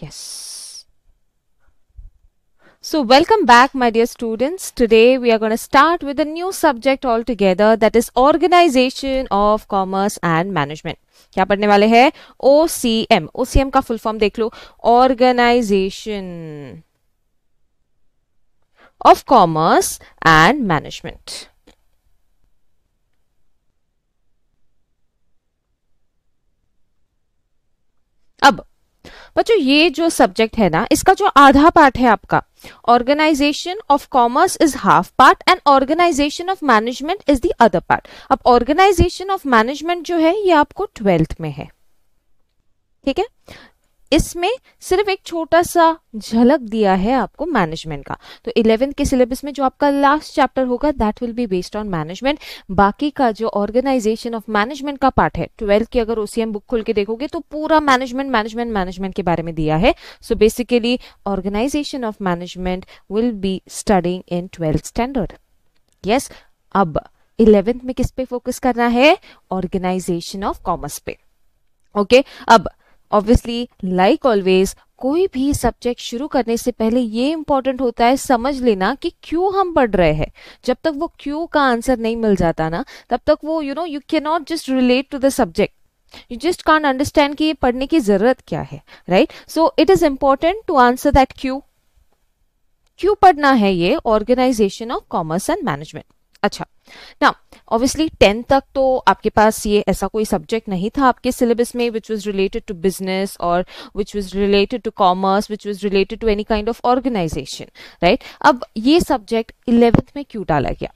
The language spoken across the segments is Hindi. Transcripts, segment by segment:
Yes. So welcome back my dear students. Today we are going to start with a new subject altogether that is Organization of Commerce and Management. क्या पढ़ने वाले हैं O C M O C M का फुल फॉर्म देख लो organisation of commerce and management अब बच्चों ये जो सब्जेक्ट है ना इसका जो आधा पार्ट है आपका organisation of commerce is half part and organisation of management is the other part अब ऑर्गेनाइजेशन ऑफ मैनेजमेंट जो है ये आपको ट्वेल्थ में है ठीक है इसमें सिर्फ एक छोटा सा झलक दिया है आपको मैनेजमेंट का तो इलेवेंथ के सिलेबस में जो आपका लास्ट चैप्टर होगा that will be based on management बाकी का जो ऑर्गेनाइजेशन ऑफ मैनेजमेंट का पार्ट है ट्वेल्थ की अगर ओसीएम बुक खोल के देखोगे तो पूरा मैनेजमेंट मैनेजमेंट मैनेजमेंट के बारे में दिया है so basically organisation of management will be studying in twelfth standard yes अब इलेवेंथ में किस पे फोकस करना है ऑर्गेनाइजेशन ऑफ कॉमर्स पे ओके okay? अब ऑब्वियसली लाइक ऑलवेज कोई भी सब्जेक्ट शुरू करने से पहले ये इंपॉर्टेंट होता है समझ लेना कि क्यों हम पढ़ रहे हैं जब तक वो क्यों का आंसर नहीं मिल जाता ना तब तक वो you know you can not just relate to the subject you just can understand कि ये पढ़ने की ज़रूरत क्या है right so it is important to answer that Q क्यों पढ़ना है ये organisation of commerce and management अच्छा ना ऑब्वियसली टेंथ तक तो आपके पास ये ऐसा कोई सब्जेक्ट नहीं था आपके सिलेबस में which was related to business और which was related to commerce which was related to any kind of organisation right अब ये सब्जेक्ट इलेवेंथ में क्यों डाला गया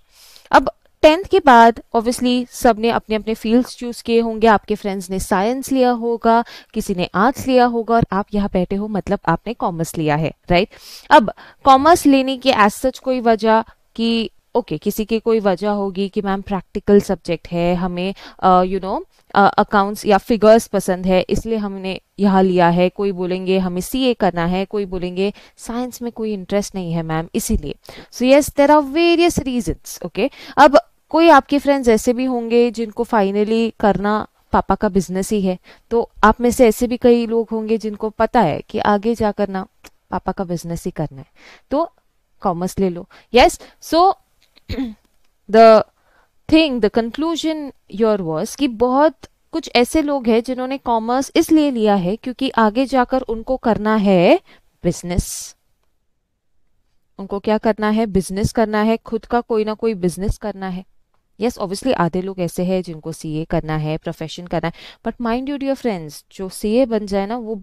अब टेंथ के बाद ऑब्वियसली सब ने अपने अपने फील्ड्स चूज किए होंगे आपके फ्रेंड्स ने साइंस लिया होगा किसी ने आर्ट्स लिया होगा और आप यहाँ बैठे हो मतलब आपने कॉमर्स लिया है राइट अब कॉमर्स लेने की एज सच कोई वजह कि ओके okay, किसी की कोई वजह होगी कि मैम प्रैक्टिकल सब्जेक्ट है हमें यू नो अकाउंट्स या फिगर्स पसंद है इसलिए हमने यहाँ लिया है कोई बोलेंगे हमें सीए करना है कोई बोलेंगे साइंस में कोई इंटरेस्ट नहीं है मैम इसीलिए so yes there are various reasons okay अब कोई आपके फ्रेंड्स ऐसे भी होंगे जिनको फाइनली करना पापा का बिजनेस ही है तो आप में से ऐसे भी कई लोग होंगे जिनको पता है कि आगे जा करना पापा का बिजनेस ही करना है तो कॉमर्स ले लो yes so the thing the conclusion your verse कि बहुत कुछ ऐसे लोग हैं जिन्होंने कॉमर्स इसलिए लिया है क्योंकि आगे जाकर उनको करना है बिजनेस उनको क्या करना है बिजनेस करना है खुद का कोई ना कोई बिजनेस करना है यस ऑब्वियसली आधे लोग ऐसे हैं जिनको सीए करना है प्रोफेशन करना है but mind you dear friends जो सीए बन जाए ना वो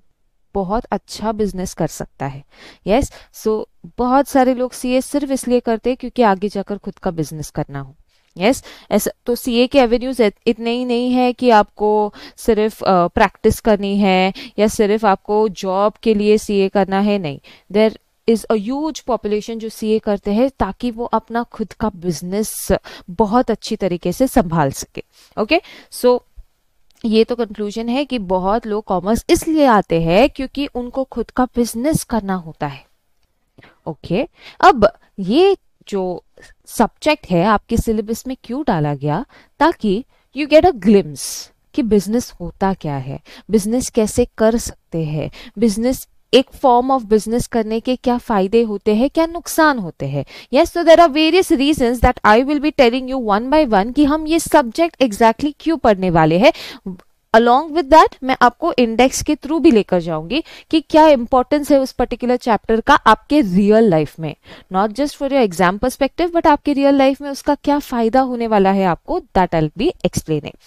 बहुत अच्छा बिजनेस कर सकता है यस yes? सो so, बहुत सारे लोग सीए सिर्फ इसलिए करते हैं क्योंकि आगे जाकर खुद का बिजनेस करना हो यस yes, ऐसा तो ए के एवेन्यूज इतने ही नहीं है कि आपको सिर्फ प्रैक्टिस करनी है या सिर्फ आपको जॉब के लिए सी ए करना है नहीं देर इज अज पॉपुलेशन जो सी ए करते हैं ताकि वो अपना खुद का बिजनेस बहुत अच्छी तरीके से संभाल सके ओके सो ये तो कंक्लूजन है कि बहुत लोग कॉमर्स इसलिए आते हैं क्योंकि उनको खुद का बिजनेस करना होता है ओके okay. अब ये जो सब्जेक्ट है आपके सिलेबस में क्यों डाला गया ताकि यू गेट अ ग्लिम्स कि बिजनेस होता क्या है बिजनेस कैसे कर सकते हैं बिजनेस एक फॉर्म ऑफ बिजनेस करने के क्या फायदे होते हैं क्या नुकसान होते हैं यस तो there are various reason that I will be telling you one by one कि हम ये सब्जेक्ट एग्जैक्टली exactly क्यों पढ़ने वाले हैं अलॉन्ग विद दैट मैं आपको इंडेक्स के थ्रू भी लेकर जाऊंगी कि क्या इंपॉर्टेंस है उस पर्टिकुलर चैप्टर का आपके रियल लाइफ में not just for your exam perspective but आपके रियल लाइफ में उसका क्या फायदा होने वाला है आपको that I be explaining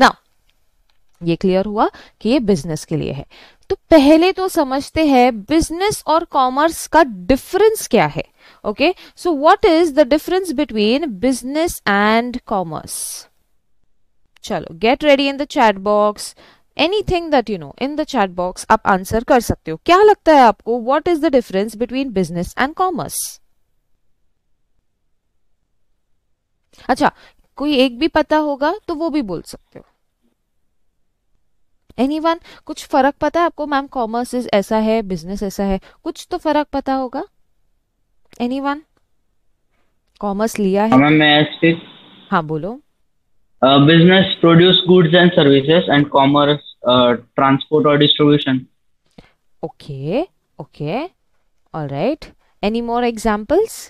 now ये क्लियर हुआ कि ये बिजनेस के लिए है तो पहले तो समझते हैं बिजनेस और कॉमर्स का डिफरेंस क्या है okay so what is the difference between business and commerce चलो get ready in the chat box anything that you know in the chat box आप आंसर कर सकते हो क्या लगता है आपको what is the difference between business and commerce अच्छा कोई एक भी पता होगा तो वो भी बोल सकते हो एनी वन कुछ फर्क पता है आपको मैम कॉमर्स ऐसा है बिजनेस ऐसा है कुछ तो फर्क पता होगा एनी वन कॉमर्स लिया है मैम मैं हाँ बोलो business produce goods and services and commerce transport और distribution okay okay alright any more examples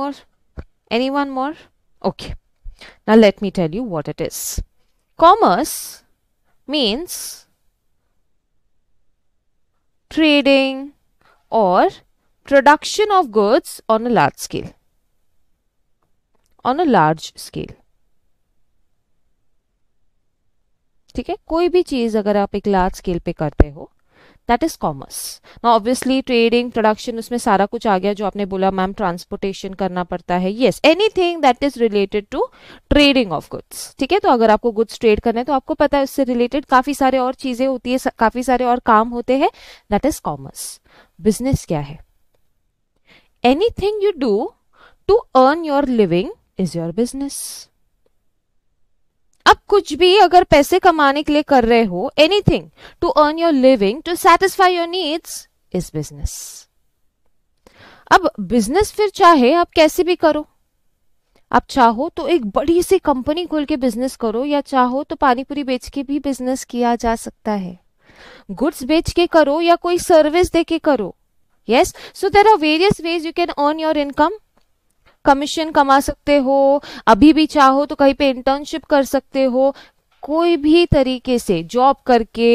more any one more okay Now let me tell you what it is. Commerce means trading or production of goods on a large scale. On a large scale. ठीक है कोई भी चीज अगर आप एक लार्ज स्केल पे करते हो दैट इज कॉमर्स ना ऑब्वियसली ट्रेडिंग प्रोडक्शन उसमें सारा कुछ आ गया जो आपने बोला मैम ट्रांसपोर्टेशन करना पड़ता है yes anything that is related to trading of goods ठीक है तो अगर आपको गुड्स ट्रेड करना है तो आपको पता है उससे रिलेटेड काफी सारे और चीजें होती है काफी सारे और काम होते हैं दैट इज कॉमर्स बिजनेस क्या है anything you do to earn your living is your business अब कुछ भी अगर पैसे कमाने के लिए कर रहे हो anything to earn your living to satisfy your needs is business अब बिजनेस फिर चाहे आप कैसे भी करो आप चाहो तो एक बड़ी सी कंपनी खोल के बिजनेस करो या चाहो तो पानीपुरी बेच के भी बिजनेस किया जा सकता है गुड्स बेच के करो या कोई सर्विस दे के करो yes so there are various ways you can earn your income commission कमा सकते हो अभी भी चाहो तो कहीं पे इंटर्नशिप कर सकते हो कोई भी तरीके से जॉब करके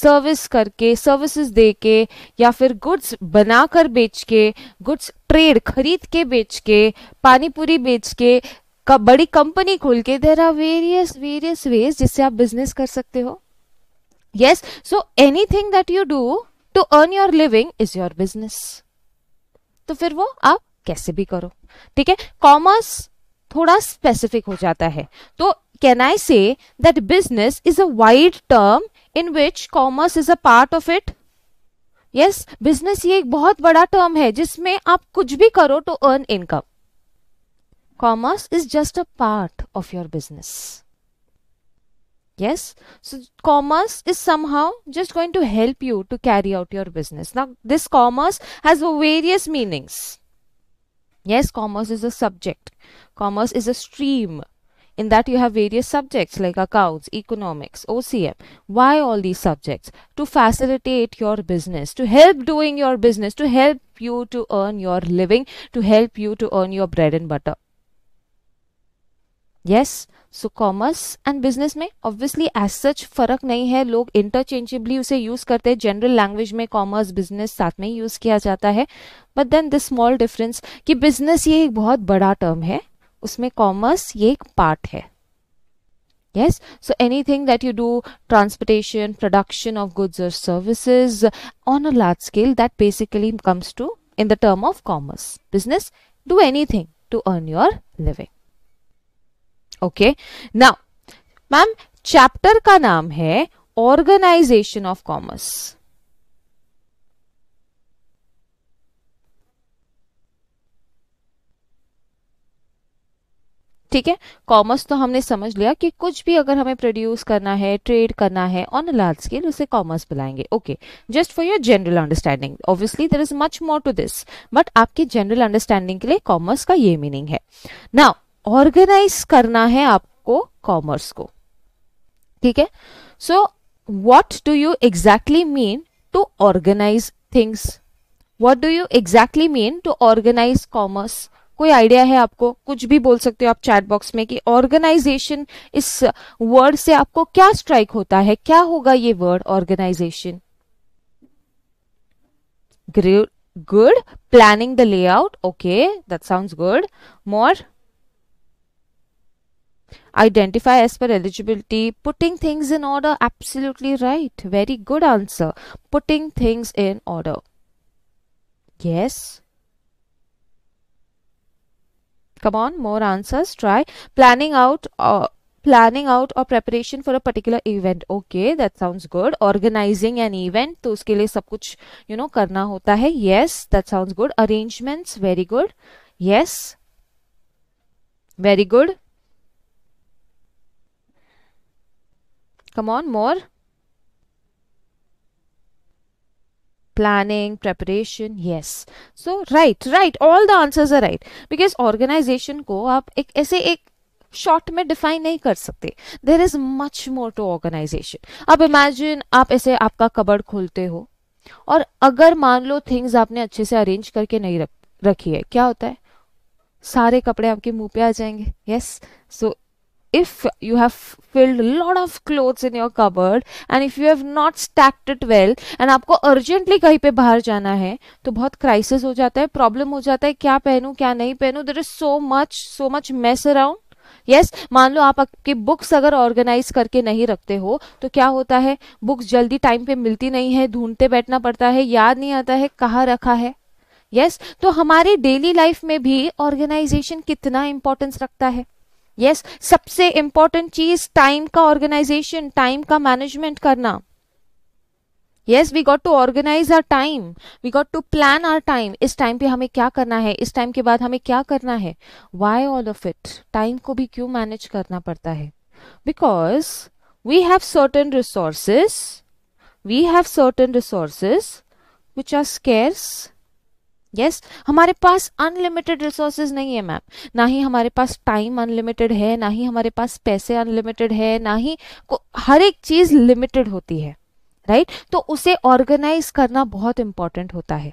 सर्विस करके सर्विसेज दे के या फिर गुड्स बना कर बेच के गुड्स ट्रेड खरीद के बेच के पानीपुरी बेच के का बड़ी कंपनी खोल के there are various various ways जिससे आप बिजनेस कर सकते हो so anything that you do to earn your living is your business तो फिर वो आप कैसे भी करो ठीक है कॉमर्स थोड़ा स्पेसिफिक हो जाता है तो can I say that business is a wide term in which commerce is a part of it yes business ये एक बहुत बड़ा टर्म है जिसमें आप कुछ भी करो to earn income commerce is just a part of your business yes commerce is is somehow just going to help you to carry out your business now this commerce has various Yes, commerce is a subject. Commerce is a stream. In that you have various subjects like accounts, economics, OCM. Why all these subjects? To facilitate your business, to help doing your business, to help you to earn your living, to help you to earn your bread and butter. Yes so commerce and business में ऑब्वियसली एज सच फर्क नहीं है लोग इंटरचेंजेबली उसे यूज करते हैं जनरल लैंग्वेज में कॉमर्स बिजनेस साथ में यूज किया जाता है but then this small difference कि बिजनेस ये एक बहुत बड़ा टर्म है उसमें कॉमर्स ये एक पार्ट है yes so anything that you do transportation production of goods और services on a large scale that basically comes to in the term of commerce business do anything to earn your living okay now ma'am chapter का नाम है ऑर्गेनाइजेशन ऑफ कॉमर्स ठीक है कॉमर्स तो हमने समझ लिया कि कुछ भी अगर हमें प्रोड्यूस करना है ट्रेड करना है ऑन अ लार्ज स्केल उसे कॉमर्स बुलाएंगे okay just for your general understanding obviously there is much more to this but आपकी जनरल अंडरस्टैंडिंग के लिए कॉमर्स का ये मीनिंग है नाउ ऑर्गेनाइज करना है आपको कॉमर्स को ठीक है so what do you exactly mean to organise things what do you exactly mean to organise commerce कोई आइडिया है आपको कुछ भी बोल सकते हो आप चैट बॉक्स में कि ऑर्गेनाइजेशन इस वर्ड से आपको क्या स्ट्राइक होता है क्या होगा ये word organisation good planning the layout okay that sounds good more identify as per eligibility putting things in order absolutely right very good answer putting things in order yes come on more answers try planning out or uh, planning out or preparation for a particular event okay that sounds good organizing an event to uske liye sab kuch you know karna hota hai yes that sounds good arrangements very good yes very good come on more planning preparation yes so right right all the answers are right because organization ko aap ek aise ek short में डिफाइन नहीं कर सकते there is much more to organisation अब इमेजिन आप ऐसे आपका कबर्ड खोलते हो और अगर मान लो थिंग्स आपने अच्छे से अरेंज करके नहीं रख रखी है क्या होता है सारे कपड़े आपके मुंह पे आ जाएंगे yes so if you have filled a lot of clothes in your cupboard and if you have not stacked it well and आपको urgently कहीं पे बाहर जाना है तो बहुत crisis हो जाता है problem हो जाता है क्या पहनूं क्या नहीं पहनूं there is so much so much mess around yes मान लो आप आपके बुक्स अगर ऑर्गेनाइज करके नहीं रखते हो तो क्या होता है बुक्स जल्दी टाइम पे मिलती नहीं है ढूंढते बैठना पड़ता है याद नहीं आता है कहाँ रखा है यस तो हमारे डेली लाइफ में भी ऑर्गेनाइजेशन कितना इंपॉर्टेंस रखता है यस yes, सबसे इंपॉर्टेंट चीज टाइम का ऑर्गेनाइजेशन टाइम का मैनेजमेंट करना yes we got to organise our time we got to plan our time इस टाइम पे हमें क्या करना है इस टाइम के बाद हमें क्या करना है why all of it time को भी क्यों मैनेज करना पड़ता है because we have certain resources we have certain resources which are scarce yes yes, हमारे पास अनलिमिटेड रिसोर्सेज नहीं है मैम ना ही हमारे पास टाइम अनलिमिटेड है ना ही हमारे पास पैसे अनलिमिटेड है ना ही हर एक चीज लिमिटेड होती है राइट right? तो उसे ऑर्गेनाइज करना बहुत इंपॉर्टेंट होता है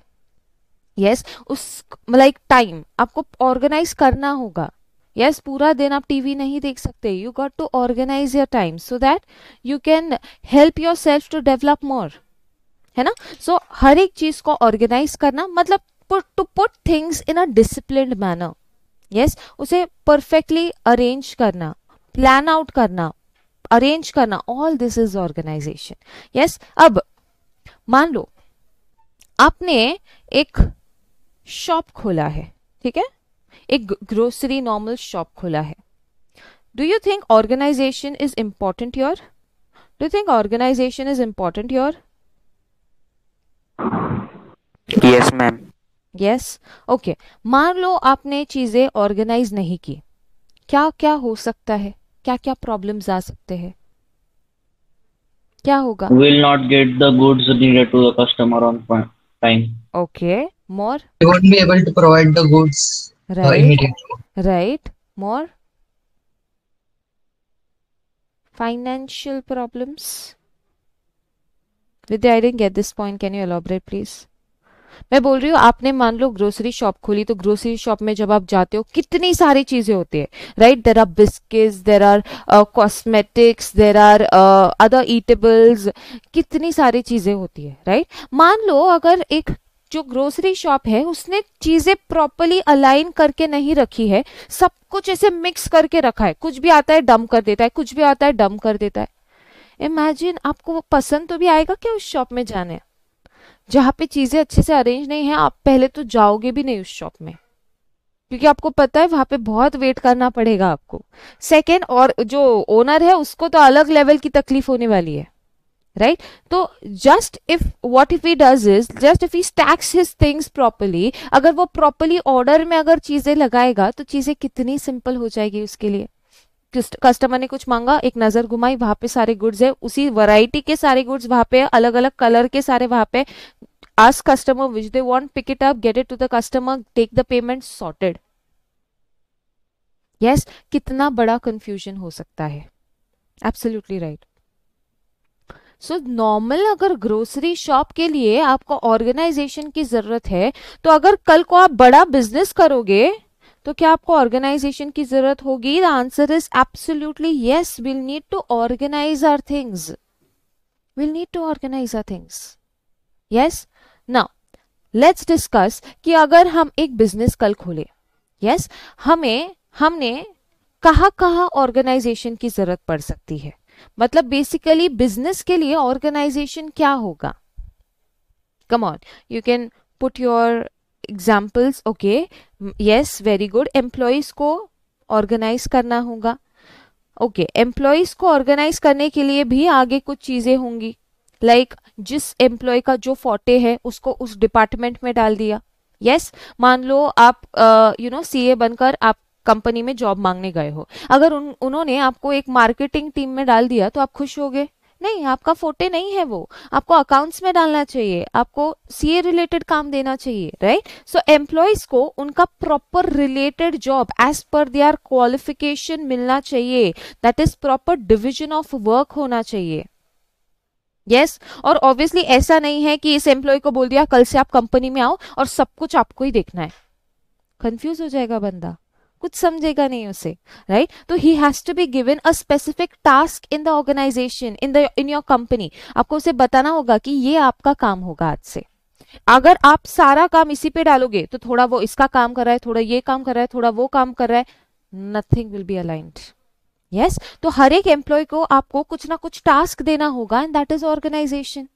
यस yes, उस लाइक टाइम आपको ऑर्गेनाइज करना होगा यस yes, पूरा दिन आप टीवी नहीं देख सकते you got to organise your time so that you can help yourself to develop more है ना सो so, हर एक चीज को ऑर्गेनाइज करना मतलब put to put things in a disciplined manner yes उसे परफेक्टली arrange करना प्लान आउट करना arrange करना all this is organisation yes अब मान लो आपने एक शॉप खोला है ठीक है एक ग्रोसरी नॉर्मल शॉप खोला है do you think organisation is important your do you think organisation is important your yes ma'am yes okay मान लो आपने चीज़ें ऑर्गेनाइज नहीं की क्या क्या हो सकता है क्या क्या प्रॉब्लम्स आ सकते हैं क्या होगा will not get the goods needed to the customer on time okay more won't be able to provide the goods right right more financial problems with I didn't get this point can you elaborate please मैं बोल रही हूँ आपने मान लो ग्रोसरी शॉप खोली तो ग्रोसरी शॉप में जब आप जाते हो कितनी सारी चीजें होती है right there are biscuits there are cosmetics there are other eatables कितनी सारी चीजें होती है राइट right? मान लो अगर एक जो ग्रोसरी शॉप है उसने चीजें प्रॉपरली अलाइन करके नहीं रखी है सब कुछ ऐसे मिक्स करके रखा है कुछ भी आता है डम कर देता है कुछ भी आता है डम कर देता है इमेजिन आपको वो पसंद तो भी आएगा क्या उस शॉप में जाने जहाँ पे चीज़ें अच्छे से अरेंज नहीं है आप पहले तो जाओगे भी नहीं उस शॉप में क्योंकि आपको पता है वहाँ पे बहुत वेट करना पड़ेगा आपको सेकेंड और जो ओनर है उसको तो अलग लेवल की तकलीफ होने वाली है राइट तो just if what if he does is just if he stacks his things properly अगर वो प्रॉपरली ऑर्डर में अगर चीज़ें लगाएगा तो चीज़ें कितनी सिंपल हो जाएगी उसके लिए कस्टमर ने कुछ मांगा एक नजर घुमाई वहां पे सारे गुड्स है उसी वैरायटी के सारे गुड्स वहां पे अलग अलग कलर के सारे वहां पे आज customer which they want pick it up get it to the customer take the payment sorted yes कितना बड़ा कंफ्यूजन हो सकता है एब्सोल्यूटली राइट सो नॉर्मल अगर ग्रोसरी शॉप के लिए आपको ऑर्गेनाइजेशन की जरूरत है तो अगर कल को आप बड़ा बिजनेस करोगे तो क्या आपको ऑर्गेनाइजेशन की जरूरत होगी the answer is absolutely yes will need to organise our things will need to organise our things yes now let's discuss कि अगर हम एक बिजनेस कल खोले यस yes? हमें हमने कहा कहा ऑर्गेनाइजेशन की जरूरत पड़ सकती है मतलब बेसिकली बिजनेस के लिए ऑर्गेनाइजेशन क्या होगा come on you can put your examples okay yes very good employees को ऑर्गेनाइज करना होगा ओके okay, एम्प्लॉयज़ को ऑर्गेनाइज करने के लिए भी आगे कुछ चीज़ें होंगी लाइक like, जिस एम्प्लॉय का जो फोटे है उसको उस डिपार्टमेंट में डाल दिया यस yes, मान लो आप यू नो सीए बनकर आप कंपनी में जॉब मांगने गए हो अगर उन उन्होंने आपको एक मार्केटिंग टीम में डाल दिया तो आप खुश हो गए नहीं आपका फोटे नहीं है वो आपको अकाउंट्स में डालना चाहिए आपको सीए रिलेटेड काम देना चाहिए राइट सो एम्प्लॉयज को उनका proper related job as per their qualification मिलना चाहिए that is proper division of work होना चाहिए यस yes, और ऑब्वियसली ऐसा नहीं है कि इस एम्प्लॉय को बोल दिया कल से आप कंपनी में आओ और सब कुछ आपको ही देखना है कंफ्यूज हो जाएगा बंदा कुछ समझेगा नहीं उसे राइट तो he has to be given a specific task in the organisation in the in your company आपको उसे बताना होगा कि ये आपका काम होगा आज से अगर आप सारा काम इसी पे डालोगे तो थोड़ा वो इसका काम कर रहा है थोड़ा ये काम कर रहा है थोड़ा वो काम कर रहा है nothing will be aligned yes तो हर एक एम्प्लॉय को आपको कुछ ना कुछ टास्क देना होगा and that is organisation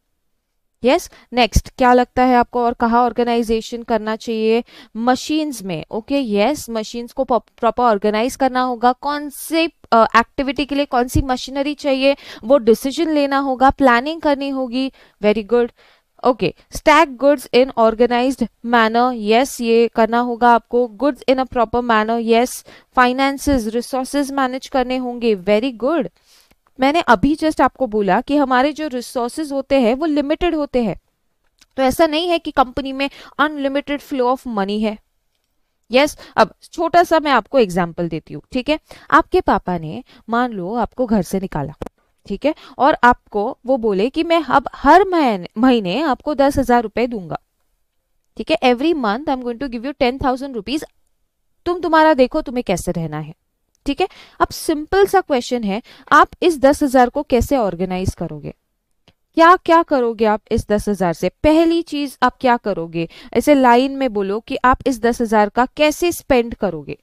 yes yes? Next क्या लगता है आपको और कहा ऑर्गेनाइजेशन करना चाहिए मशीन्स में ओके यस मशीन्स को प्रॉपर ऑर्गेनाइज करना होगा कौन से एक्टिविटी uh, के लिए कौन सी मशीनरी चाहिए वो डिसीजन लेना होगा प्लानिंग करनी होगी very good okay stack goods in organised manner yes ये करना होगा आपको goods in a proper manner yes finances resources manage करने होंगे वेरी गुड मैंने अभी जस्ट आपको बोला कि हमारे जो रिसोर्सेज होते हैं वो लिमिटेड होते हैं तो ऐसा नहीं है कि कंपनी में अनलिमिटेड फ्लो ऑफ मनी है यस yes, अब छोटा सा मैं आपको एग्जाम्पल देती हूँ ठीक है आपके पापा ने मान लो आपको घर से निकाला ठीक है और आपको वो बोले कि मैं अब हर महीने आपको दस हजार रुपए दूंगा ठीक है every month I am going to give you ten thousand rupees तुम तुम्हारा देखो तुम्हें कैसे रहना है ठीक है अब सिंपल सा क्वेश्चन है आप इस दस हजार को कैसे ऑर्गेनाइज करोगे क्या क्या करोगे आप इस दस हजार से पहली चीज आप क्या करोगे ऐसे लाइन में बोलो कि आप इस दस हजार का कैसे स्पेंड करोगे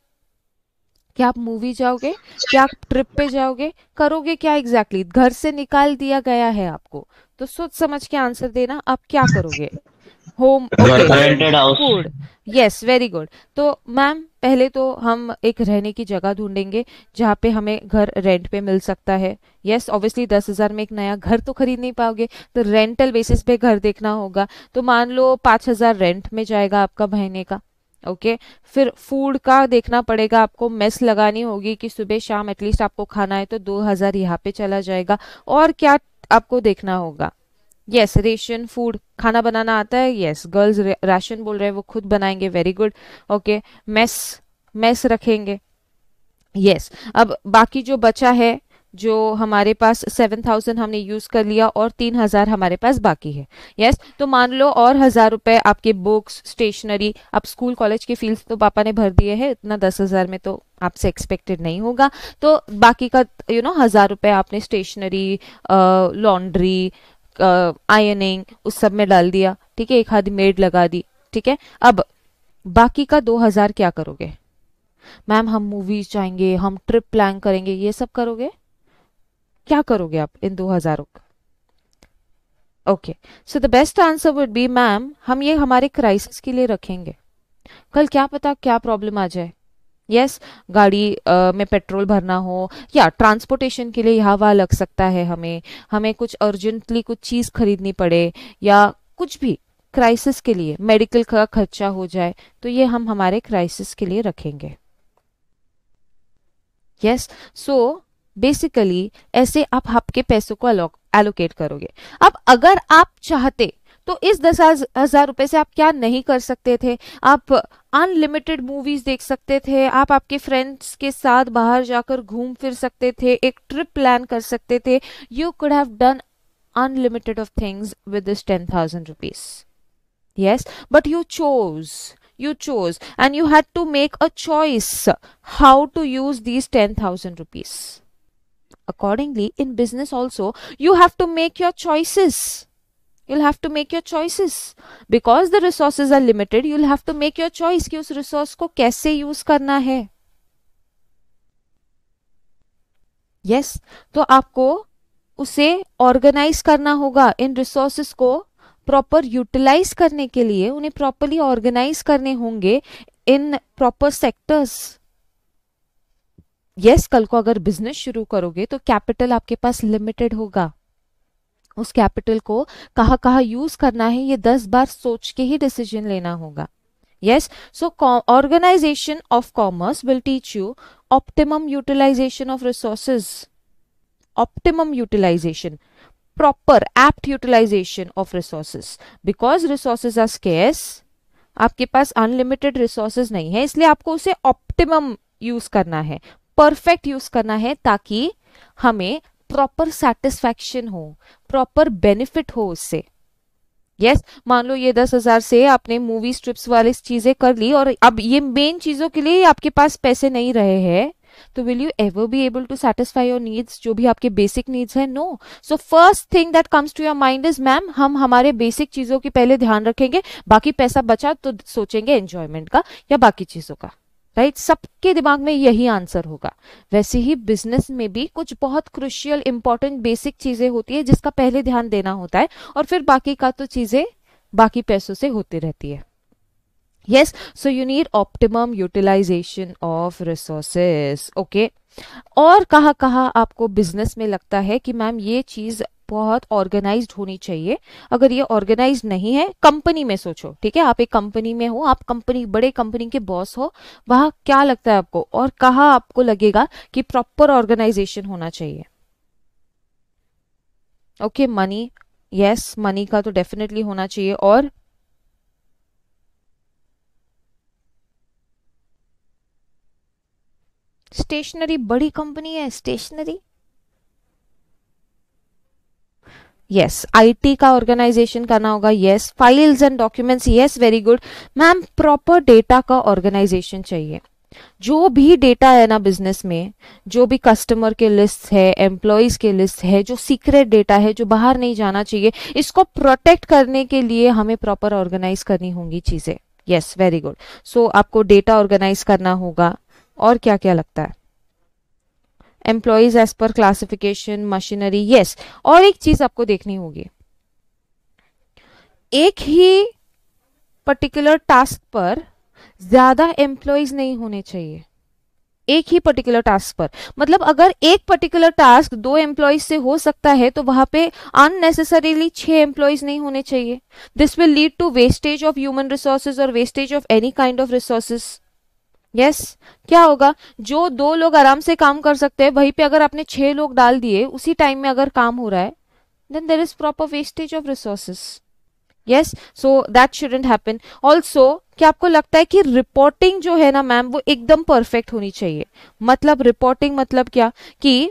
क्या आप मूवी जाओगे क्या आप ट्रिप पे जाओगे करोगे क्या एग्जैक्टली exactly? घर से निकाल दिया गया है आपको तो सोच समझ के आंसर देना आप क्या करोगे home food yes very good तो मैम पहले तो हम एक रहने की जगह ढूंढेंगे जहाँ पे हमें घर रेंट पे मिल सकता है यस ऑब्वियसली दस हजार में एक नया घर तो खरीद नहीं पाओगे तो रेंटल बेसिस पे घर देखना होगा तो मान लो पांच हजार रेंट में जाएगा आपका महीने का ओके okay? फिर फूड का देखना पड़ेगा आपको मेस लगानी होगी कि सुबह शाम एटलीस्ट आपको खाना है तो दो हजार यहाँ पे चला जाएगा और क्या आपको देखना होगा यस रेशन फूड खाना बनाना आता है यस गर्ल्स राशन बोल रहे हैं वो खुद बनाएंगे very good okay mess mess रखेंगे यस yes, अब बाकी जो बचा है जो हमारे पास सेवन थाउजेंड हमने यूज कर लिया और तीन हजार हमारे पास बाकी है यस yes? तो मान लो और हजार रुपए आपके बुक्स स्टेशनरी अब स्कूल कॉलेज के फीस तो पापा ने भर दिए हैं इतना दस हजार में तो आपसे एक्सपेक्टेड नहीं होगा तो बाकी का यू नो हजार रुपए आपने स्टेशनरी लॉन्ड्री आयनिंग उस सब में डाल दिया ठीक है एक आधी मेड लगा दी ठीक है अब बाकी का दो हजार क्या करोगे मैम हम मूवीज जाएंगे हम ट्रिप प्लान करेंगे ये सब करोगे क्या करोगे आप इन दो हजारों का okay so the best answer would be ma'am हम ये हमारे क्राइसिस के लिए रखेंगे कल क्या पता क्या प्रॉब्लम आ जाए यस yes, गाड़ी आ, में पेट्रोल भरना हो या ट्रांसपोर्टेशन के लिए यहाँ वहाँ लग सकता है हमें हमें कुछ अर्जेंटली कुछ चीज़ खरीदनी पड़े या कुछ भी क्राइसिस के लिए मेडिकल का खर्चा हो जाए तो ये हम हमारे क्राइसिस के लिए रखेंगे यस सो बेसिकली ऐसे आप आपके पैसों को एलोकेट करोगे अब अगर आप चाहते तो इस दस हज़ार रुपए से आप क्या नहीं कर सकते थे आप अनलिमिटेड मूवीज़ देख सकते थे आप आपके फ्रेंड्स के साथ बाहर जाकर घूम फिर सकते थे एक ट्रिप प्लान कर सकते थे you could have done unlimited of things with this ten thousand rupees but you chose you chose and you had to make a choice how to use these ten thousand rupees accordingly in business also you have to make your choices you'll have to make your choices because the resources are limited you'll have to make your choice कि उस रिसोर्स को कैसे यूज करना है yes तो आपको उसे ऑर्गेनाइज करना होगा इन रिसोर्सेस को प्रॉपर यूटिलाइज करने के लिए उन्हें प्रॉपरली ऑर्गेनाइज करने होंगे इन प्रॉपर सेक्टर्स यस कल को अगर बिजनेस शुरू करोगे तो कैपिटल आपके पास लिमिटेड होगा उस कैपिटल को कहाँ कहाँ यूज करना है ये दस बार सोच के ही डिसीजन लेना होगा yes so organisation of commerce will teach you optimum utilisation of resources optimum utilisation proper apt utilisation of resources because resources are scarce आपके पास अनलिमिटेड रिसोर्सेज नहीं है इसलिए आपको उसे ऑप्टिमम यूज करना है परफेक्ट यूज करना है ताकि हमें प्रॉपर सेटिस्फैक्शन हो प्रॉपर बेनिफिट हो उससे यस yes, मान लो ये दस हजार से आपने मूवी स्ट्रिप्स वाली चीजें कर ली और अब ये मेन चीजों के लिए आपके पास पैसे नहीं रहे हैं तो will you ever be able to satisfy your needs जो भी आपके बेसिक नीड्स हैं no so first thing that comes to your mind is ma'am हम हमारे बेसिक चीजों की पहले ध्यान रखेंगे बाकी पैसा बचा तो सोचेंगे एंजॉयमेंट का या बाकी चीजों का राइट right? सबके दिमाग में यही आंसर होगा वैसे ही बिजनेस में भी कुछ बहुत क्रुशियल इंपॉर्टेंट बेसिक चीजें होती है जिसका पहले ध्यान देना होता है और फिर बाकी का तो चीजें बाकी पैसों से होती रहती है yes so you need optimum utilisation of resources okay और कहा कहा आपको बिजनेस में लगता है कि मैम ये चीज़ बहुत ऑर्गेनाइज होनी चाहिए अगर ये ऑर्गेनाइज नहीं है कंपनी में सोचो ठीक है आप एक कंपनी में हो आप कंपनी बड़े कंपनी के बॉस हो वहां क्या लगता है आपको और कहा आपको लगेगा कि प्रॉपर ऑर्गेनाइजेशन होना चाहिए ओके मनी यस मनी का तो डेफिनेटली होना चाहिए और स्टेशनरी बड़ी कंपनी है स्टेशनरी यस आईटी का ऑर्गेनाइजेशन करना होगा yes files and documents yes very good ma'am proper data का ऑर्गेनाइजेशन चाहिए जो भी डेटा है ना बिजनेस में जो भी कस्टमर के लिस्ट है एम्प्लॉयज के लिस्ट है जो सीक्रेट डेटा है जो बाहर नहीं जाना चाहिए इसको प्रोटेक्ट करने के लिए हमें प्रॉपर ऑर्गेनाइज करनी होंगी चीजें यस वेरी गुड सो आपको डेटा ऑर्गेनाइज करना होगा और क्या क्या लगता है employees as per classification machinery yes और एक चीज आपको देखनी होगी एक ही पर्टिकुलर टास्क पर ज्यादा एम्प्लॉयज नहीं होने चाहिए एक ही पर्टिकुलर टास्क पर मतलब अगर एक पर्टिकुलर टास्क दो एम्प्लॉयज से हो सकता है तो वहां पे अननेसेसरीली छह एम्प्लॉयज नहीं होने चाहिए this will lead to wastage of human resources और wastage of any kind of resources yes yes. क्या होगा जो दो लोग आराम से काम कर सकते हैं वहीं पे अगर आपने छह लोग डाल दिए उसी टाइम में अगर काम हो रहा है then there is proper wastage of resources yes so that shouldn't happen also क्या आपको लगता है कि रिपोर्टिंग जो है ना मैम वो एकदम परफेक्ट होनी चाहिए मतलब रिपोर्टिंग मतलब क्या कि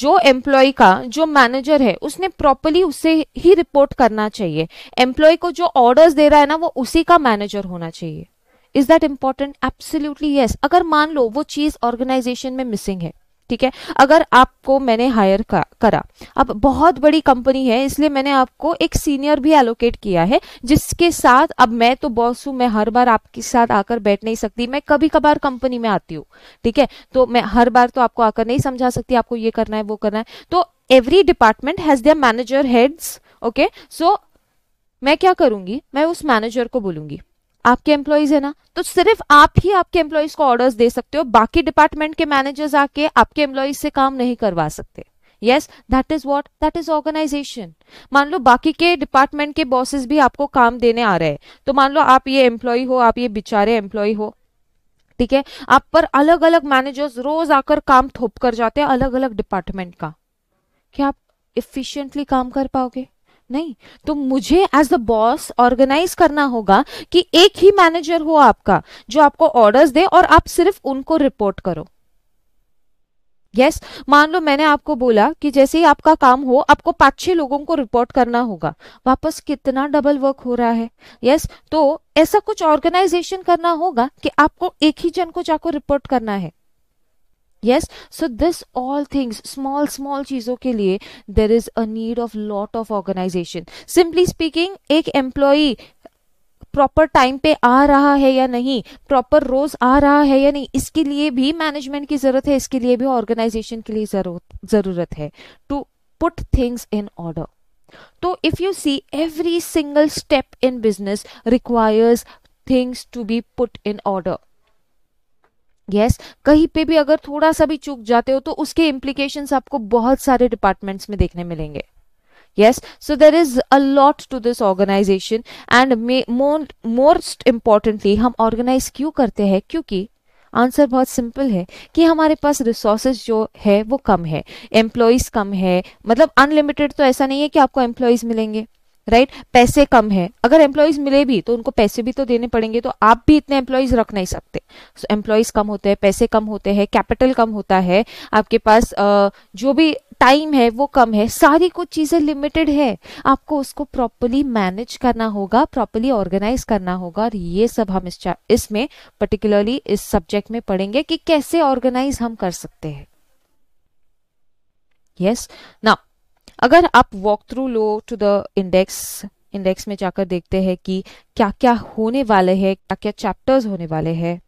जो एम्प्लॉय का जो मैनेजर है उसने प्रॉपरली उसे ही रिपोर्ट करना चाहिए एम्प्लॉय को जो ऑर्डर्स दे रहा है ना वो उसी का मैनेजर होना चाहिए is that important absolutely yes अगर मान लो वो चीज ऑर्गेनाइजेशन में मिसिंग है ठीक है अगर आपको मैंने हायर करा अब बहुत बड़ी कंपनी है इसलिए मैंने आपको एक सीनियर भी एलोकेट किया है जिसके साथ अब मैं तो बॉस हूं मैं हर बार आपके साथ आकर बैठ नहीं सकती मैं कभी कभार कंपनी में आती हूँ ठीक है तो मैं हर बार तो आपको आकर नहीं समझा सकती आपको ये करना है वो करना है तो every department has their manager heads okay so मैं क्या करूंगी मैं उस मैनेजर को बोलूंगी आपके एम्प्लॉयज है ना तो सिर्फ आप ही आपके एम्प्लॉयज को ऑर्डर्स दे सकते हो बाकी डिपार्टमेंट के मैनेजर्स आके आपके एम्प्लॉयज से काम नहीं करवा सकते yes that is what that is organisation मान लो बाकी के डिपार्टमेंट के बॉसेस भी आपको काम देने आ रहे हैं तो मान लो आप ये एम्प्लॉय हो आप ये बेचारे एम्प्लॉय हो ठीक है आप पर अलग अलग मैनेजर्स रोज आकर काम थोप कर जाते हैं अलग अलग डिपार्टमेंट का क्या आप इफिशियंटली काम कर पाओगे नहीं तो मुझे एज द बॉस ऑर्गेनाइज करना होगा कि एक ही मैनेजर हो आपका जो आपको ऑर्डर्स दे और आप सिर्फ उनको रिपोर्ट करो यस yes, मान लो मैंने आपको बोला कि जैसे ही आपका काम हो आपको पांच छह लोगों को रिपोर्ट करना होगा वापस कितना डबल वर्क हो रहा है यस yes, तो ऐसा कुछ ऑर्गेनाइजेशन करना होगा कि आपको एक ही जन को जाकर रिपोर्ट करना है yes so this all things small small चीज़ों के लिए there is a need of lot of organisation simply speaking एक एम्प्लॉई प्रॉपर टाइम पे आ रहा है या नहीं प्रॉपर रोज आ रहा है या नहीं इसके लिए भी मैनेजमेंट की जरूरत है इसके लिए भी ऑर्गेनाइजेशन के लिए जरूरत है to put things in order तो if you see every single step in business requires things to be put in order yes yes, कहीं पे भी अगर थोड़ा सा भी चूक जाते हो तो उसके इम्प्लीकेशन आपको बहुत सारे डिपार्टमेंट्स में देखने मिलेंगे yes so there is a lot to this organisation and most more, हम ऑर्गेनाइज क्यों करते हैं क्योंकि आंसर बहुत सिंपल है कि हमारे पास रिसोर्सेज जो है वो कम है एम्प्लॉयज़ कम है मतलब अनलिमिटेड तो ऐसा नहीं है कि आपको एम्प्लॉयज़ मिलेंगे राइट right? पैसे कम है अगर एम्प्लॉयज मिले भी तो उनको पैसे भी तो देने पड़ेंगे तो आप भी इतने एम्प्लॉयज रख नहीं सकते सो so, एम्प्लॉयज कम होते हैं पैसे कम होते हैं कैपिटल कम होता है आपके पास जो भी टाइम है वो कम है सारी कुछ चीज़ें लिमिटेड है आपको उसको प्रॉपरली मैनेज करना होगा प्रॉपरली ऑर्गेनाइज करना होगा और ये सब हम इस इसमें पर्टिकुलरली इस सब्जेक्ट में पढ़ेंगे कि कैसे ऑर्गेनाइज हम कर सकते हैं यस ना अगर आप वॉक थ्रू लो टू द इंडेक्स इंडेक्स में जाकर देखते हैं कि क्या क्या होने वाले हैं क्या क्या चैप्टर्स होने वाले हैं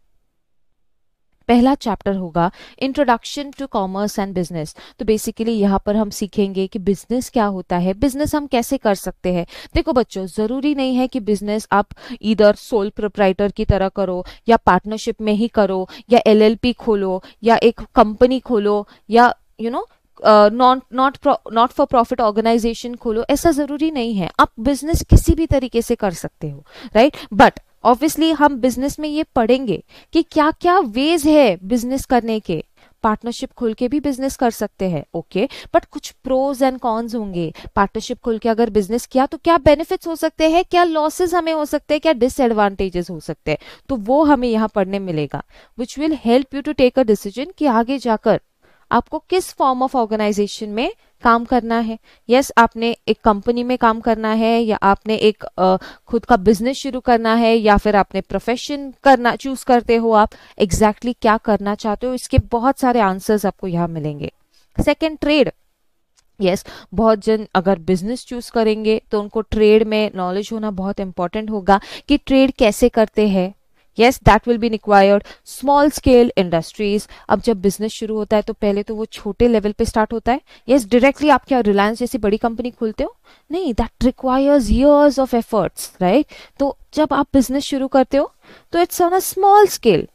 पहला चैप्टर होगा introduction to commerce and business तो बेसिकली यहाँ पर हम सीखेंगे कि बिजनेस क्या होता है बिजनेस हम कैसे कर सकते हैं देखो बच्चों जरूरी नहीं है कि बिजनेस आप इधर सोल प्रोप्राइटर की तरह करो या पार्टनरशिप में ही करो या एलएलपी खोलो या एक कंपनी खोलो या you you know know, not not not for profit organisation खोलो ऐसा ज़रूरी नहीं है आप बिजनेस किसी भी तरीके से कर सकते हो राइट बट ऑब्वियसली हम बिजनेस में ये पढ़ेंगे कि क्या क्या वेज है बिजनेस करने के पार्टनरशिप खोल के भी बिजनेस कर सकते हैं ओके बट कुछ प्रोज एंड कॉन्स होंगे पार्टनरशिप खोल के अगर बिजनेस किया तो क्या बेनिफिट्स हो सकते हैं क्या लॉसेस हमें हो सकते हैं क्या डिसएडवांटेजेस हो सकते हैं तो वो हमें यहाँ पढ़ने मिलेगा which will help you to take a decision कि आगे जाकर आपको किस फॉर्म ऑफ ऑर्गेनाइजेशन में काम करना है यस yes, आपने एक कंपनी में काम करना है या आपने एक आ, खुद का बिजनेस शुरू करना है या फिर आपने प्रोफेशन करना चूज करते हो आप एग्जैक्टली exactly क्या करना चाहते हो इसके बहुत सारे आंसर्स आपको यहाँ मिलेंगे सेकेंड ट्रेड यस yes, बहुत जन अगर बिजनेस चूज करेंगे तो उनको ट्रेड में नॉलेज होना बहुत इंपॉर्टेंट होगा कि ट्रेड कैसे करते हैं yes that will be required small scale industries अब जब बिजनेस शुरू होता है तो पहले तो वो छोटे लेवल पे स्टार्ट होता है यस yes, डायरेक्टली आप क्या रिलायंस जैसी बड़ी कंपनी खोलते हो नहीं that requires years of efforts right तो जब आप बिजनेस शुरू करते हो तो it's on a small scale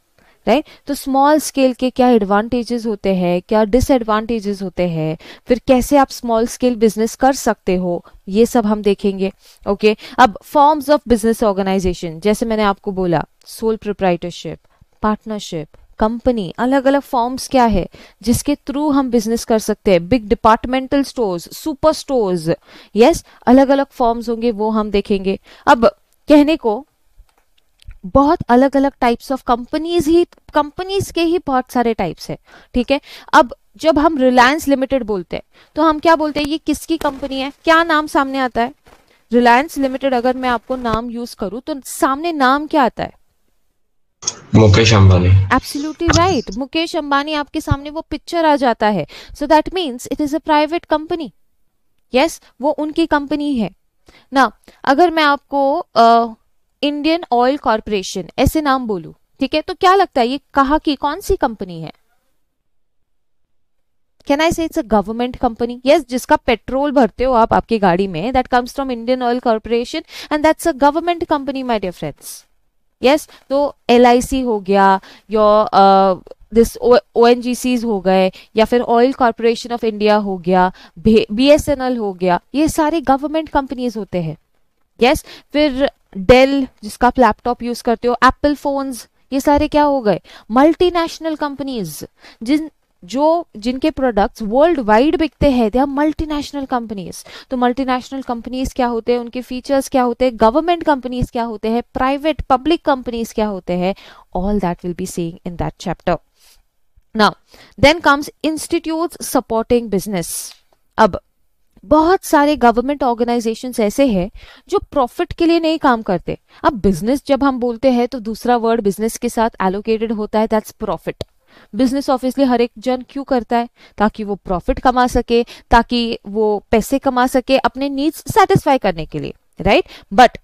right तो स्मॉल स्केल के क्या एडवांटेजेस होते हैं क्या डिसएडवांटेजेस होते हैं फिर कैसे आप स्मॉल स्केल बिजनेस कर सकते हो ये सब हम देखेंगे ओके okay? अब फॉर्म्स ऑफ बिजनेस ऑर्गेनाइजेशन जैसे मैंने आपको बोला सोल प्रोप्राइटरशिप पार्टनरशिप कंपनी अलग अलग फॉर्म्स क्या है जिसके थ्रू हम बिजनेस कर सकते हैं big departmental stores super stores yes अलग अलग फॉर्म्स होंगे वो हम देखेंगे अब कहने को बहुत अलग अलग टाइप्स ऑफ कंपनीज ही कंपनीज के ही बहुत सारे टाइप्स है ठीक है अब जब हम रिलायंस लिमिटेड बोलते हैं तो हम क्या बोलते हैं ये किसकी कंपनी है क्या नाम सामने आता है रिलायंस लिमिटेड अगर मैं आपको नाम यूज करूं तो सामने नाम क्या आता है मुकेश अंबानी एब्सोल्युटली राइट मुकेश अंबानी आपके सामने वो पिक्चर आ जाता है so that means it is a private company yes वो उनकी कंपनी है ना अगर मैं आपको uh, इंडियन ऑयल कॉरपोरेशन ऐसे नाम बोलू ठीक है तो क्या लगता है ये कहा की कौन सी कंपनी है can I say it's a government company yes जिसका पेट्रोल भरते हो आप आपकी गाड़ी में that comes from Indian Oil Corporation and that's a government company my dear friends yes तो एल आई सी हो गया your this O N G Cs हो गए या फिर ऑयल कॉरपोरेशन ऑफ इंडिया हो गया बी एस एन एल हो गया ये सारे गवर्नमेंट कंपनीज होते हैं यस फिर डेल जिसका आप लैपटॉप यूज करते हो एप्पल फोन्स ये सारे क्या हो गए मल्टीनेशनल कंपनीज जिन जो जिनके प्रोडक्ट्स वर्ल्ड वाइड बिकते हैं दे आर मल्टीनेशनल कंपनीज तो मल्टीनेशनल कंपनीज क्या होते हैं उनके फीचर्स क्या होते हैं गवर्नमेंट कंपनीज क्या होते हैं प्राइवेट पब्लिक कंपनीज क्या होते हैं all that will be seeing in that chapter now then comes institute supporting business अब बहुत सारे गवर्नमेंट ऑर्गेनाइजेशन ऐसे हैं जो प्रॉफिट के लिए नहीं काम करते अब बिजनेस जब हम बोलते हैं तो दूसरा वर्ड बिजनेस के साथ एलोकेटेड होता है दैट्स प्रॉफिट बिजनेस ऑब्वियसली हर एक जन क्यों करता है ताकि वो प्रॉफिट कमा सके ताकि वो पैसे कमा सके अपने नीड्स सेटिस्फाई करने के लिए राइट बट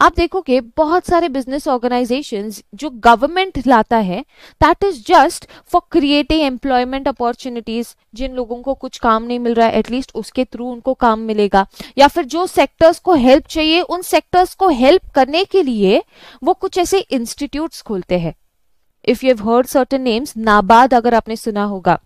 आप देखोगे बहुत सारे बिजनेस ऑर्गेनाइजेशन जो गवर्नमेंट लाता है that is just for creating employment opportunities जिन लोगों को कुछ काम नहीं मिल रहा है एटलीस्ट उसके थ्रू उनको काम मिलेगा या फिर जो सेक्टर्स को हेल्प चाहिए उन सेक्टर्स को हेल्प करने के लिए वो कुछ ऐसे इंस्टीट्यूट खोलते हैं if you have heard certain names नाबाद अगर आपने सुना होगा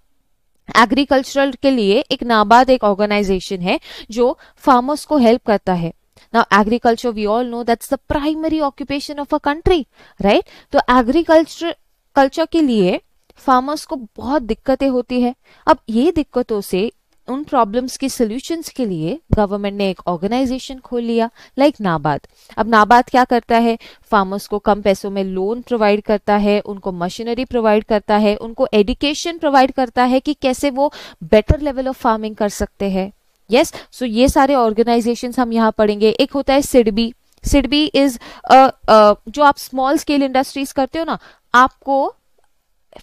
एग्रीकल्चरल के लिए एक नाबाद एक ऑर्गेनाइजेशन है जो फार्मर्स को हेल्प करता है Now, agriculture, we all know that's the primary occupation of a country, right? तो agriculture culture के लिए फार्मर्स को बहुत दिक्कतें होती है अब ये दिक्कतों से उन प्रॉब्लम्स के सॉल्यूशंस के लिए गवर्नमेंट ने एक ऑर्गेनाइजेशन खोल लिया लाइक नाबाद अब नाबाद क्या करता है फार्मर्स को कम पैसों में लोन प्रोवाइड करता है उनको मशीनरी प्रोवाइड करता है उनको एडुकेशन प्रोवाइड करता है कि कैसे वो बेटर लेवल ऑफ फार्मिंग कर सकते हैं यस सो ये सारे ऑर्गेनाइजेशन हम यहाँ पढ़ेंगे एक होता है सिडबी सिडबी इज जो आप स्मॉल स्केल इंडस्ट्रीज करते हो ना आपको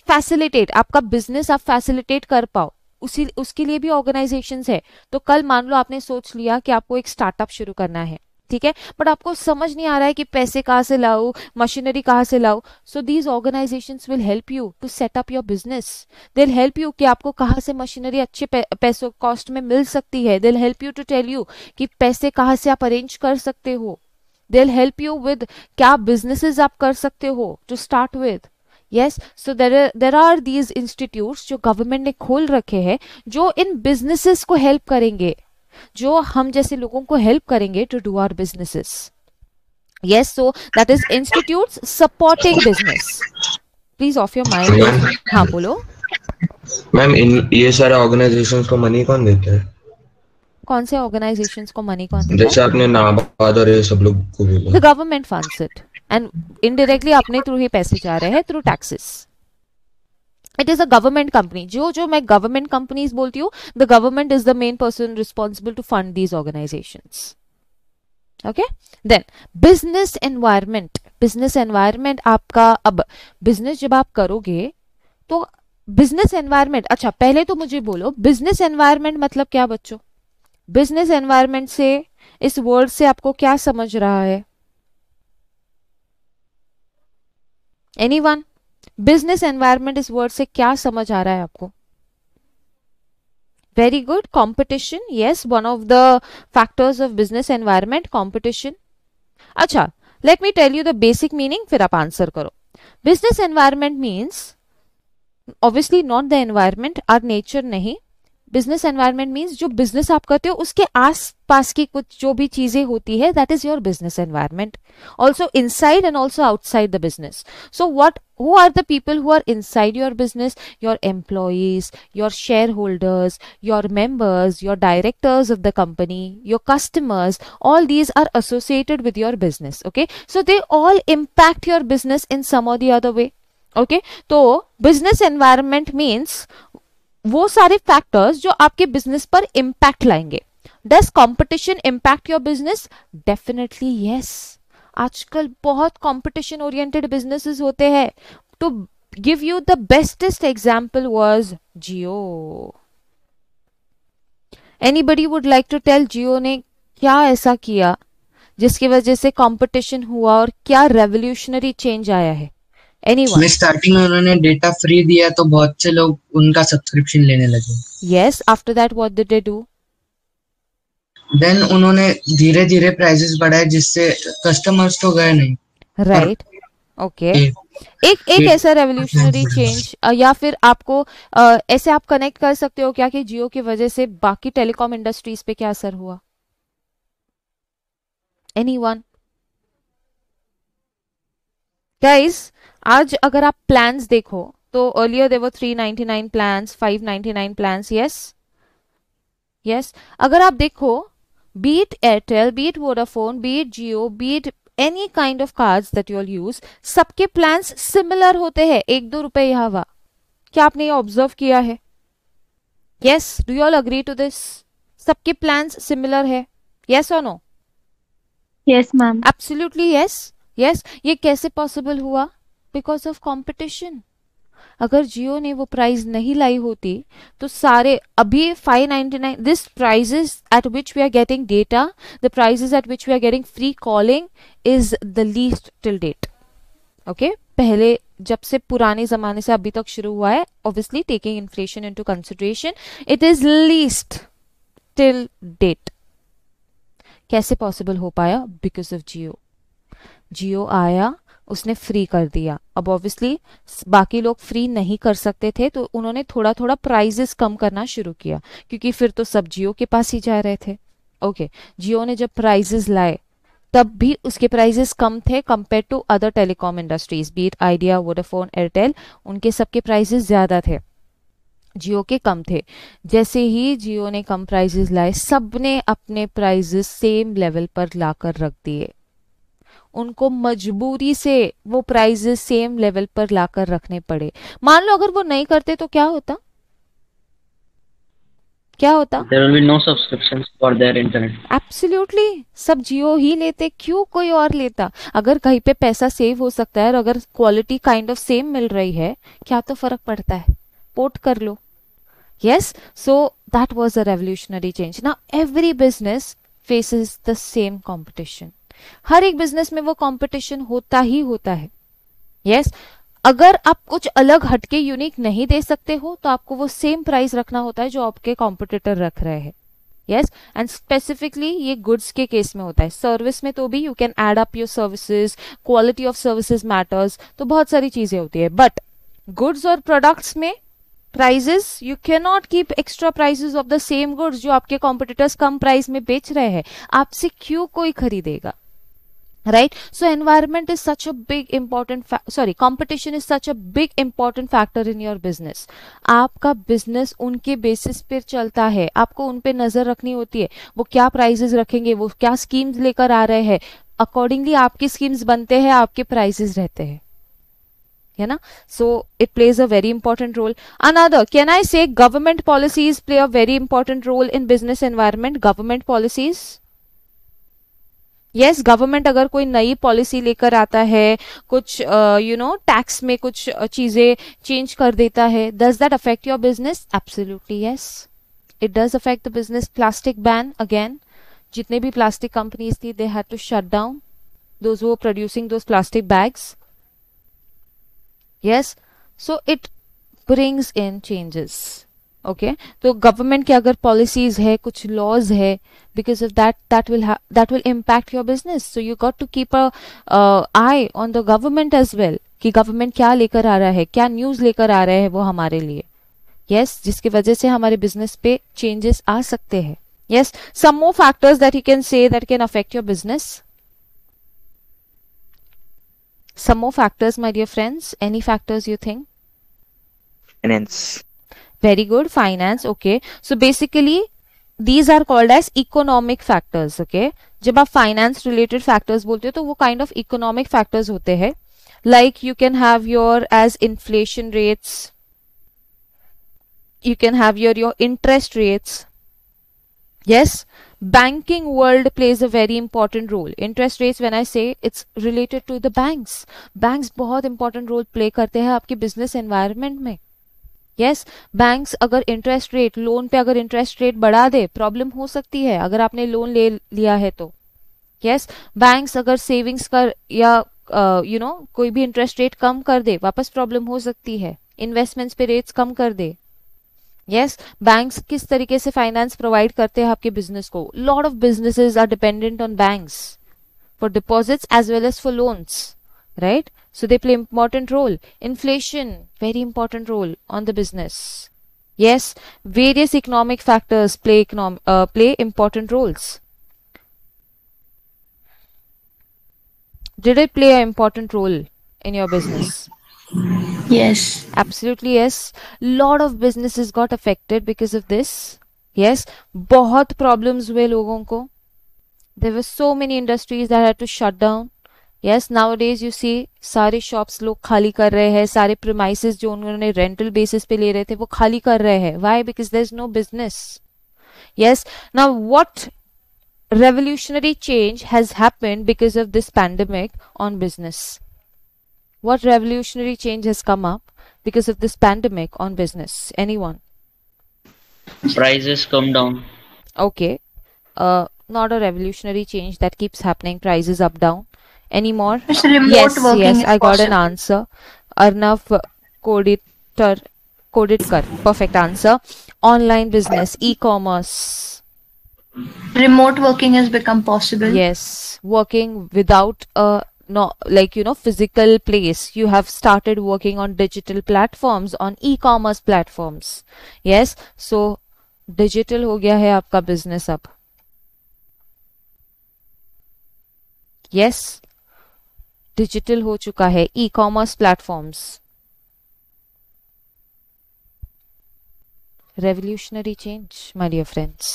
फैसिलिटेट आपका बिजनेस आप फैसिलिटेट कर पाओ उसी उसके लिए भी ऑर्गेनाइजेशन है तो कल मान लो आपने सोच लिया कि आपको एक स्टार्टअप शुरू करना है ठीक है बट आपको समझ नहीं आ रहा है कि पैसे कहाँ से लाओ मशीनरी कहाँ से लाओ so these organisation will help you to set up your business they'll help you कि आपको कहाँ से मशीनरी अच्छे पैसों कॉस्ट में मिल सकती है they'll help you to tell you कि पैसे कहाँ से आप अरेंज कर सकते हो दिल हेल्प यू विद क्या बिजनेसेस आप कर सकते हो to start with yes so there are these institute जो गवर्नमेंट ने खोल रखे हैं जो इन बिजनेसेस को हेल्प करेंगे जो हम जैसे लोगों को हेल्प करेंगे to do our businesses yes so that is institute supporting business please of your mind हाँ बोलो मैम इन ये सारे ऑर्गेनाइजेशन को मनी कौन देता है कौन से ऑर्गेनाइजेशंस को मनी कौन देता है जैसे आपने नाबाद और ये सब लोग को बोला the government funds it and indirectly अपने थ्रू ही पैसे जा रहे हैं through taxes it is a government company जो जो मैं गवर्नमेंट कंपनीज बोलती हूँ the government is the main person responsible to fund these organisation okay then business environment business environment आपका अब बिजनेस जब आप करोगे तो बिजनेस एनवायरमेंट अच्छा पहले तो मुझे बोलो बिजनेस एनवायरमेंट मतलब क्या बच्चों बिजनेस एनवायरमेंट से इस वर्ड से आपको क्या समझ रहा है एनी वन बिजनेस एनवायरमेंट इस वर्ड से क्या समझ आ रहा है आपको very good competition yes one of the factors of business environment competition अच्छा let me tell you the basic meaning फिर आप आंसर करो business environment means obviously not the environment or nature नहीं बिजनेस एनवायरमेंट मीन्स जो बिजनेस आप करते हो उसके आस पास की कुछ जो भी चीजें होती है that is your business environment also inside and also outside the business so what who are the people who are inside your business your employees your shareholders your members your directors of the company your customers all these are associated with your business okay so they all impact your business in some or other way okay तो बिजनेस एनवायरमेंट मीन्स वो सारे फैक्टर्स जो आपके बिजनेस पर इम्पैक्ट लाएंगे does competition impact your business definitely yes आजकल बहुत कॉम्पिटिशन ओरिएंटेड बिजनेस होते हैं to give you the bestest example was Jio anybody would like to tell Jio ने क्या ऐसा किया जिसकी वजह से कॉम्पिटिशन हुआ और क्या रेवोल्यूशनरी चेंज आया है anyone स्टार्टिंग में उन्होंने डेटा फ्री दिया तो बहुत से लोग उनका सब्सक्रिप्शन लेने लगे yes after that what did they do then उन्होंने धीरे धीरे प्राइसेस बढ़ाए जिससे कस्टमर्स तो गए नहीं राइट right. Okay okay. एक एक ऐसा रेवोल्यूशनरी चेंज या फिर आपको आ, ऐसे आप कनेक्ट कर सकते हो क्या कि जियो की वजह से बाकी टेलीकॉम इंडस्ट्रीज पे क्या असर हुआ एनीवन गाइस आज अगर आप प्लान्स देखो तो earlier there were three ninety nine plans five ninety nine plans yes yes अगर आप देखो be it Airtel be it Vodafone be it Jio be it any kind of card that kind use सबके प्लान सिमिलर होते हैं एक दो रुपए यहां हुआ क्या आपने ये ऑब्जर्व किया है yes do you all agree to this सबके प्लान्स सिमिलर है यस और no yes ma'am absolutely yes yes ये कैसे पॉसिबल हुआ बिकॉज ऑफ कॉम्पिटिशन अगर जियो ने वो प्राइस नहीं लाई होती तो सारे अभी 599 this prices at which we are getting data the prices at which we are getting free calling is the least till date okay पहले जब से पुराने जमाने से अभी तक शुरू हुआ है obviously taking inflation into consideration it is least till date कैसे पॉसिबल हो पाया बिकॉज ऑफ जियो जियो आया उसने फ्री कर दिया अब ऑब्वियसली बाकी लोग फ्री नहीं कर सकते थे तो उन्होंने थोड़ा थोड़ा प्राइजेस कम करना शुरू किया क्योंकि फिर तो सब जियो के पास ही जा रहे थे ओके जियो ने जब प्राइजेस लाए तब भी उसके प्राइजेस कम थे compare to other telecom industries be it Idea Vodafone Airtel उनके सबके प्राइजेस ज़्यादा थे जियो के कम थे जैसे ही जियो ने कम प्राइजेस लाए सब ने अपने प्राइजेस सेम लेवल पर लाकर रख दिए उनको मजबूरी से वो प्राइजेस सेम लेवल पर लाकर रखने पड़े मान लो अगर वो नहीं करते तो क्या होता क्या होता देर no इंटरनेट सब जियो ही लेते क्यों कोई और लेता अगर कहीं पे पैसा सेव हो सकता है और अगर क्वालिटी काइंड ऑफ सेम मिल रही है क्या तो फर्क पड़ता है पोर्ट कर लो yes so that was a revolutionary change ना every business faces the same competition हर एक बिजनेस में वो कंपटीशन होता ही होता है यस yes, अगर आप कुछ अलग हटके यूनिक नहीं दे सकते हो तो आपको वो सेम प्राइस रखना होता है जो आपके कॉम्पिटिटर रख रहे हैं यस एंड स्पेसिफिकली ये गुड्स के केस में होता है सर्विस में तो भी you can add up your services quality of services matters तो बहुत सारी चीजें होती है बट गुड्स और प्रोडक्ट्स में prices you can not keep extra prices of the same goods जो आपके कॉम्पिटिटर्स कम प्राइस में बेच रहे हैं आपसे क्यों कोई खरीदेगा right so environment is such a big important sorry competition is such a big important factor in your business aapka business unke basis पर chalta hai aapko un pe nazar rakhni hoti hai wo kya prices rakhenge wo kya schemes lekar aa rahe hai accordingly aapki schemes bante hai aapke prices रहते hai है na so it plays a very important role another can i say government policies play a very important role in business environment government policies yes yes, government अगर कोई नई पॉलिसी लेकर आता है कुछ यू नो टैक्स में कुछ चीजें चेंज कर देता है does that affect your business absolutely yes it does affect the business plastic ban again जितने भी प्लास्टिक कंपनीज थी they had to shut down those वो producing those plastic bags yes so it brings in changes okay okay? तो गवर्नमेंट के अगर पॉलिसीज है कुछ लॉज है because of that that will that will impact your business so you got to keep a eye on the government as well कि गवर्नमेंट क्या लेकर आ रहा है क्या न्यूज लेकर आ रहा है वो हमारे लिए यस yes, जिसकी वजह से हमारे बिजनेस पे चेंजेस आ सकते हैं yes some more factors that you can say that can affect your business some more factors my dear friends any factors you think very good finance okay so basically these are called as economic factors okay जब आप फाइनेंस रिलेटेड फैक्टर्स बोलते हो तो वो काइंड ऑफ इकोनॉमिक फैक्टर्स होते हैं like you can have your as inflation rates you can have your your interest rates yes banking world plays a very important role interest rates when I say it's related to the banks banks बहुत इंपॉर्टेंट रोल प्ले करते हैं आपके बिजनेस एनवायरमेंट में यस बैंक्स अगर इंटरेस्ट रेट लोन पे अगर इंटरेस्ट रेट बढ़ा दे प्रॉब्लम हो सकती है अगर आपने लोन ले लिया है तो यस बैंक बैंक्स अगर सेविंग्स कर या you uh, know you know, कोई भी इंटरेस्ट रेट कम कर दे वापस प्रॉब्लम हो सकती है इन्वेस्टमेंट्स पे रेट्स कम कर दे यस yes, बैंक्स किस तरीके से फाइनेंस प्रोवाइड करते हैं आपके बिजनेस को lot of businesses are dependent on banks for deposits as well as for loans right? So they play important role. Inflation, very important role on the business. Yes, various economic factors play econom uh, play important roles. Did it play an important role in your business? Yes. Absolutely yes. Lot of businesses got affected because of this. Yes. बहुत problems were logon ko. There were so many industries that had to shut down. Yes, nowadays you see, see shops shops लोग खाली कर रहे हैं premises, प्रोमाइसिस जो उन्होंने रेंटल बेसिस पे ले रहे थे वो खाली कर रहे हैं why because there yes now what revolutionary change has happened because of this pandemic on business what revolutionary change has come up because of this pandemic on business anyone prices come down okay uh, not a revolutionary change that keeps happening prices up down anymore? It's remote yes, working yes, I got possible. an answer. Arnav Koditkar, Koditkar, perfect answer. Online business, e-commerce. Remote working has become possible. Yes, working without a no like you know physical place you have started working on digital platforms on e-commerce platforms yes so digital ho gaya hai aapka business ab yes digital हो चुका है e commerce platforms revolutionary change my dear friends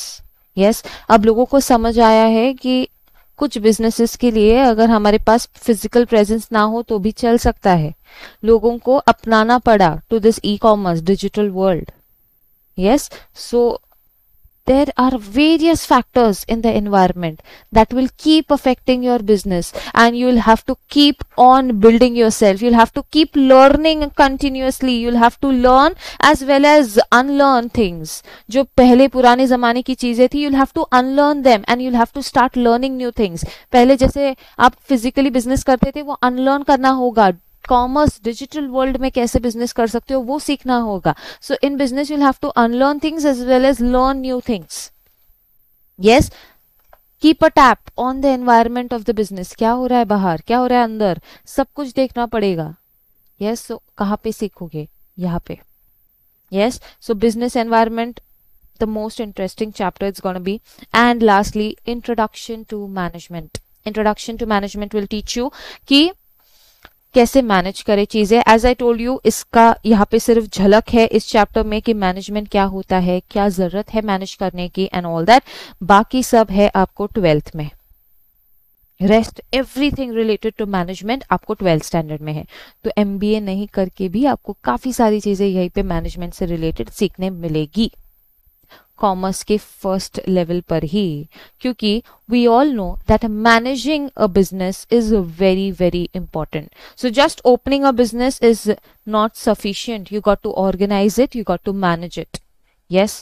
yes अब लोगों को समझ आया है कि कुछ बिजनेसेस के लिए अगर हमारे पास फिजिकल प्रेजेंस ना हो तो भी चल सकता है लोगों को अपनाना पड़ा to this e commerce digital world yes so there are various factors in the environment that will keep affecting your business and you'll have to keep on building yourself you'll have to keep learning continuously you'll have to learn as well as unlearn things जो पहले पुराने जमाने की चीजें थी you'll have to unlearn them and you'll have to start learning new things पहले जैसे आप physically business करते थे वो unlearn करना होगा कॉमर्स डिजिटल वर्ल्ड में कैसे बिजनेस कर सकते हो वो सीखना होगा so in business you'll have to unlearn things as well as learn new things yes keep a tap on the environment of the business क्या हो रहा है बाहर क्या हो रहा है अंदर सब कुछ देखना पड़ेगा यस सो कहाँ पे सीखोगे यहाँ पे yes so business environment the most interesting chapter is gonna be and lastly introduction to management introduction to management will teach you की कैसे मैनेज करे चीजें एज आई टोल्ड यू इसका यहाँ पे सिर्फ झलक है इस चैप्टर में कि मैनेजमेंट क्या होता है क्या जरूरत है मैनेज करने की एंड ऑल दैट बाकी सब है आपको ट्वेल्थ में rest everything related to management आपको ट्वेल्थ स्टैंडर्ड में है तो एम नहीं करके भी आपको काफ़ी सारी चीज़ें यहीं पे मैनेजमेंट से रिलेटेड सीखने मिलेगी कॉमर्स के फर्स्ट लेवल पर ही क्योंकि we all know that managing a business is very very important so just opening a business is not sufficient you got to organise it you got to manage it yes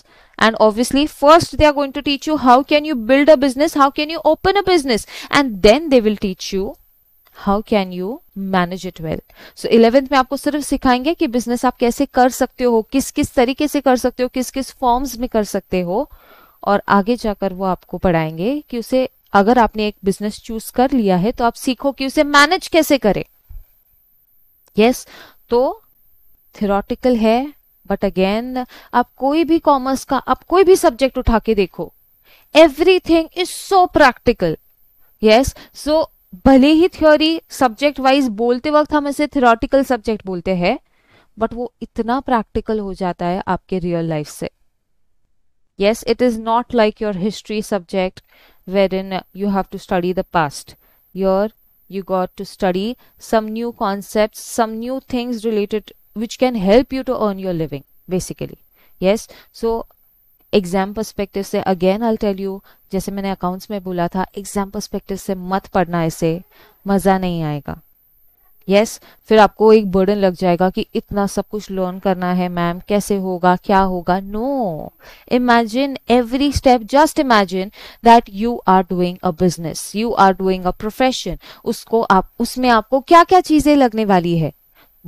and obviously first they are going to teach you how can you build a business how can you open a business and then they will teach you how can you manage it well so eleventh में आपको सिर्फ सिखाएंगे कि बिजनेस आप कैसे कर सकते हो किस किस तरीके से कर सकते हो किस किस फॉर्म्स में कर सकते हो और आगे जाकर वो आपको पढ़ाएंगे कि उसे अगर आपने एक बिजनेस चूज कर लिया है तो आप सीखो कि उसे मैनेज कैसे करें यस yes, तो थेटिकल है बट अगेन आप कोई भी कॉमर्स का आप कोई भी सब्जेक्ट उठा के देखो everything is so practical yes so भले ही थ्योरी सब्जेक्ट वाइज बोलते वक्त हम इसे थियोरटिकल सब्जेक्ट बोलते हैं बट वो इतना प्रैक्टिकल हो जाता है आपके रियल लाइफ से yes it is not like your history subject where in you have to study the past your you got to study some new concept some new things related which can help you to earn your living basically yes so exam perspective से अगेन आई टेल यू जैसे मैंने अकाउंट्स में बोला था एग्जाम परस्पेक्टिव से मत पढ़ना इसे मज़ा नहीं आएगा यस yes, फिर आपको एक बर्डन लग जाएगा कि इतना सब कुछ लर्न करना है मैम कैसे होगा क्या होगा no imagine every step just imagine that you are doing a business you are doing a profession उसको आप उसमें आपको क्या क्या चीजें लगने वाली है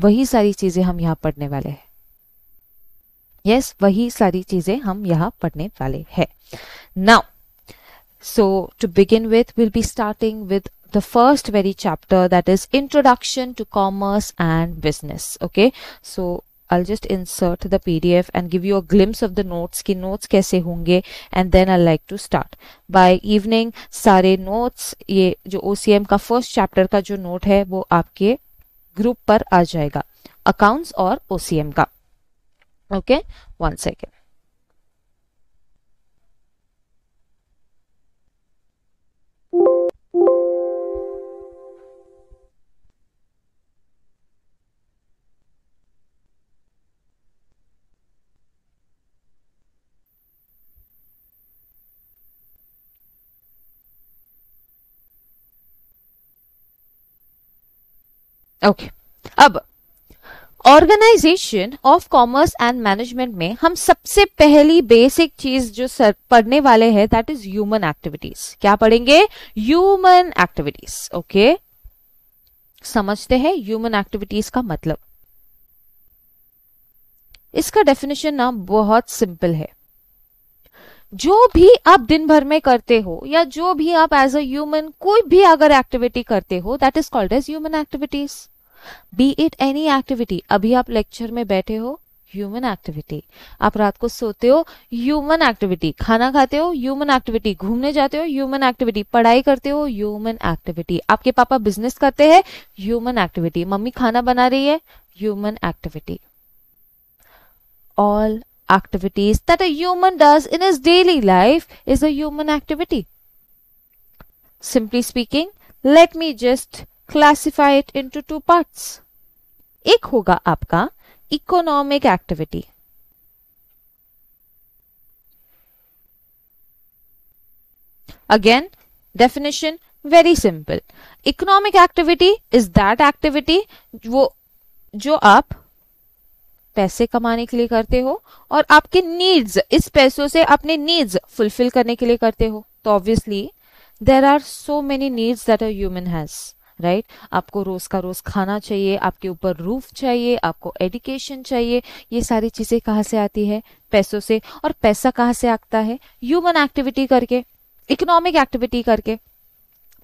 वही सारी चीजें हम यहाँ पढ़ने वाले हैं यस yes, वही सारी चीजें हम यहाँ पढ़ने वाले हैं now So to begin with, we'll be starting with the first very chapter that is Introduction to Commerce and Business. Okay, so I'll just insert the PDF and give you a glimpse of the notes ki notes kaise honge and then I like to start. By evening, सारे notes ये जो OCM का first chapter का जो note है वो आपके group पर आ जाएगा accounts और OCM का. okay one second Okay. अब organisation of commerce and management में हम सबसे पहली बेसिक चीज जो सर पढ़ने वाले हैं दैट इज ह्यूमन एक्टिविटीज क्या पढ़ेंगे ह्यूमन एक्टिविटीज ओके समझते हैं ह्यूमन एक्टिविटीज का मतलब इसका डेफिनेशन ना बहुत सिंपल है जो भी आप दिन भर में करते हो या जो भी आप एज अ ह्यूमन कोई भी अगर एक्टिविटी करते हो that is called as human activities be it any activity अभी आप लेक्चर में बैठे हो ह्यूमन एक्टिविटी आप रात को सोते हो ह्यूमन एक्टिविटी खाना खाते हो ह्यूमन एक्टिविटी घूमने जाते हो ह्यूमन एक्टिविटी पढ़ाई करते हो ह्यूमन एक्टिविटी आपके पापा बिजनेस करते हैं ह्यूमन एक्टिविटी मम्मी खाना बना रही है human activity all activities that a human does in his daily life is a human activity. Simply speaking, let classify it into two parts एक होगा आपका economic activity again definition very simple economic activity is that activity वो जो आप पैसे कमाने के लिए करते हो और आपके नीड्स इस पैसों से अपने नीड्स फुलफिल करने के लिए करते हो तो obviously there are so many needs that a human has right right? आपको रोज का रोज खाना चाहिए आपके ऊपर रूफ चाहिए आपको एडुकेशन चाहिए ये सारी चीजें कहाँ से आती है पैसों से और पैसा कहाँ से आता है ह्यूमन एक्टिविटी करके इकोनॉमिक एक्टिविटी करके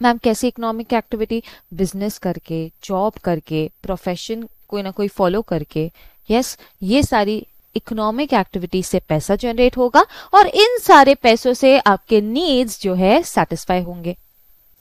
मैम कैसे इकोनॉमिक एक्टिविटी बिजनेस करके जॉब करके प्रोफेशन कोई ना कोई फॉलो करके यस yes, ये सारी इकोनॉमिक एक्टिविटी से पैसा जनरेट होगा और इन सारे पैसों से आपके नीड्स जो है सेटिस्फाई होंगे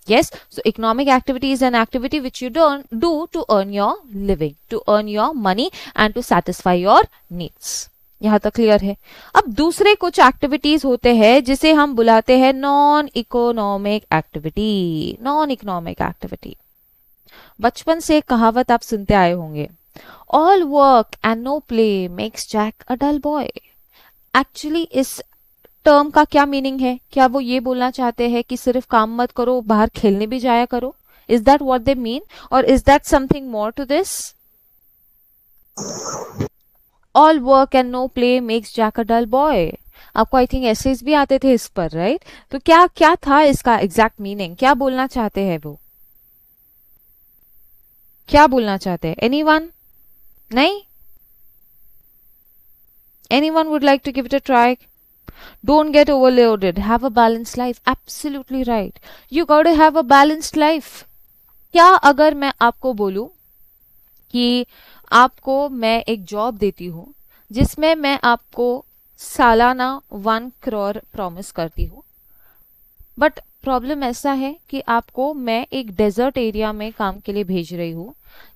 Yes, so economic activity is an activity which you do do to earn your living, to earn your money and to satisfy your needs. यहाँ तक क्लियर है अब दूसरे कुछ एक्टिविटीज होते हैं जिसे हम बुलाते हैं non economic activity non economic activity बचपन से कहावत आप सुनते आए होंगे all work and no play makes Jack a dull boy actually इस टर्म का क्या मीनिंग है क्या वो ये बोलना चाहते हैं कि सिर्फ काम मत करो बाहर खेलने भी जाया करो is that what they mean और is that something more to this all work and no play makes Jack a dull boy आपको आई थिंक एसेज भी आते थे इस पर राइट right? तो क्या क्या था इसका एग्जैक्ट मीनिंग क्या बोलना चाहते हैं वो क्या बोलना चाहते हैं एनी वन नहीं anyone would like to give it a try Don't get overloaded. Have a balanced life. Absolutely right. You got to have a balanced life. kya agar main aapko bolu ki aapko main ek job deti hu jisme main aapko salana 1 crore promise karti hu but problem ऐसा है कि आपको मैं एक डेजर्ट एरिया में काम के लिए भेज रही हूँ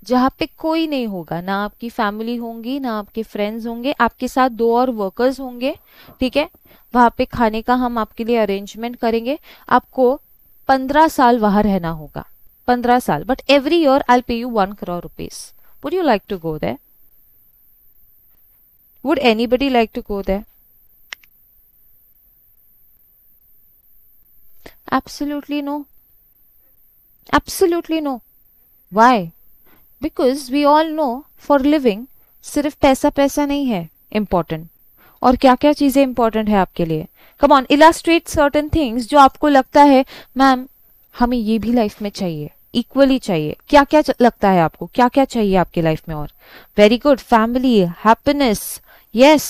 जहाँ पे कोई नहीं होगा ना आपकी फैमिली होंगी ना आपके फ्रेंड्स होंगे आपके साथ दो और वर्कर्स होंगे ठीक है वहाँ पे खाने का हम आपके लिए अरेंजमेंट करेंगे आपको पंद्रह साल वहाँ रहना होगा पंद्रह साल but every year I pay you one crore rupees would you like to go there would anybody like to go there Absolutely no. Absolutely no. Why? Because we all know for living सिर्फ पैसा पैसा नहीं है इंपॉर्टेंट और क्या क्या चीजें इंपॉर्टेंट है आपके लिए come on illustrate certain things जो आपको लगता है मैम हमें ये भी लाइफ में चाहिए इक्वली चाहिए क्या क्या लगता है आपको क्या क्या चाहिए आपके लाइफ में और very good family happiness yes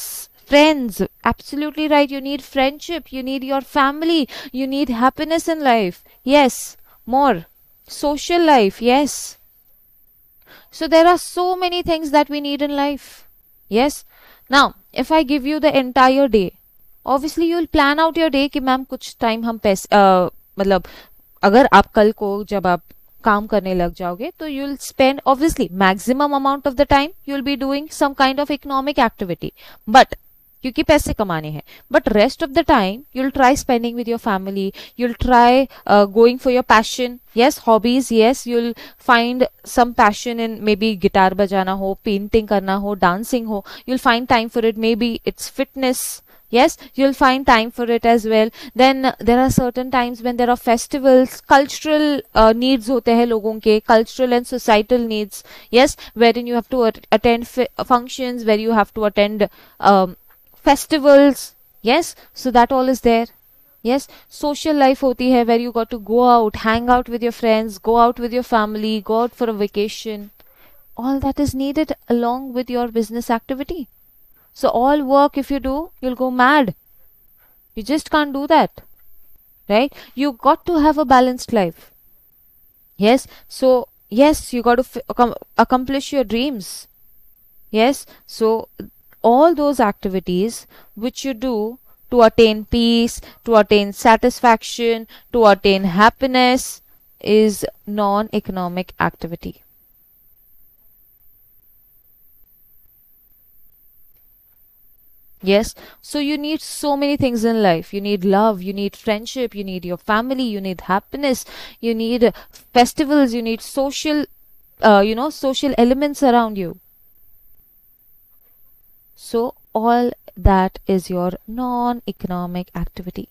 friends absolutely right you need friendship you need your family you need happiness in life yes more social life yes so there are so many things that we need in life yes now if i give you the entire day obviously you'll plan out your day कि ma'am, kuch time hum पैसे uh, मतलब अगर आप कल को जब आप काम करने लग जाओगे तो you will spend obviously maximum amount of the time you will be doing some kind of economic activity but क्योंकि पैसे कमाने हैं but rest of the time you'll try spending with your family you'll try going for your passion yes hobbies yes you'll find some passion in maybe guitar बजाना हो पेंटिंग करना हो डांसिंग हो you'll find time for it maybe it's fitness yes you'll find time for it as well then there are certain times when there are festivals cultural uh, needs hote hai logon ke cultural and societal needs yes wherein you have to attend functions where you have to attend um, festivals yes so that all is there yes social life hoti hai where you got to go out hang out with your friends go out with your family go out for a vacation all that is needed along with your business activity so all work if you do you'll go mad you just can't do that right you got to have a balanced life yes so yes you got to accomplish your dreams yes so all those activities which you do to attain peace, to attain satisfaction, to attain happiness is non-economic activity. Yes. So you need so many things in life. You need love, you need friendship, you need your family, you need happiness, you need festivals, you need social, uh, you know, social elements around you. So all that is your non-economic activity.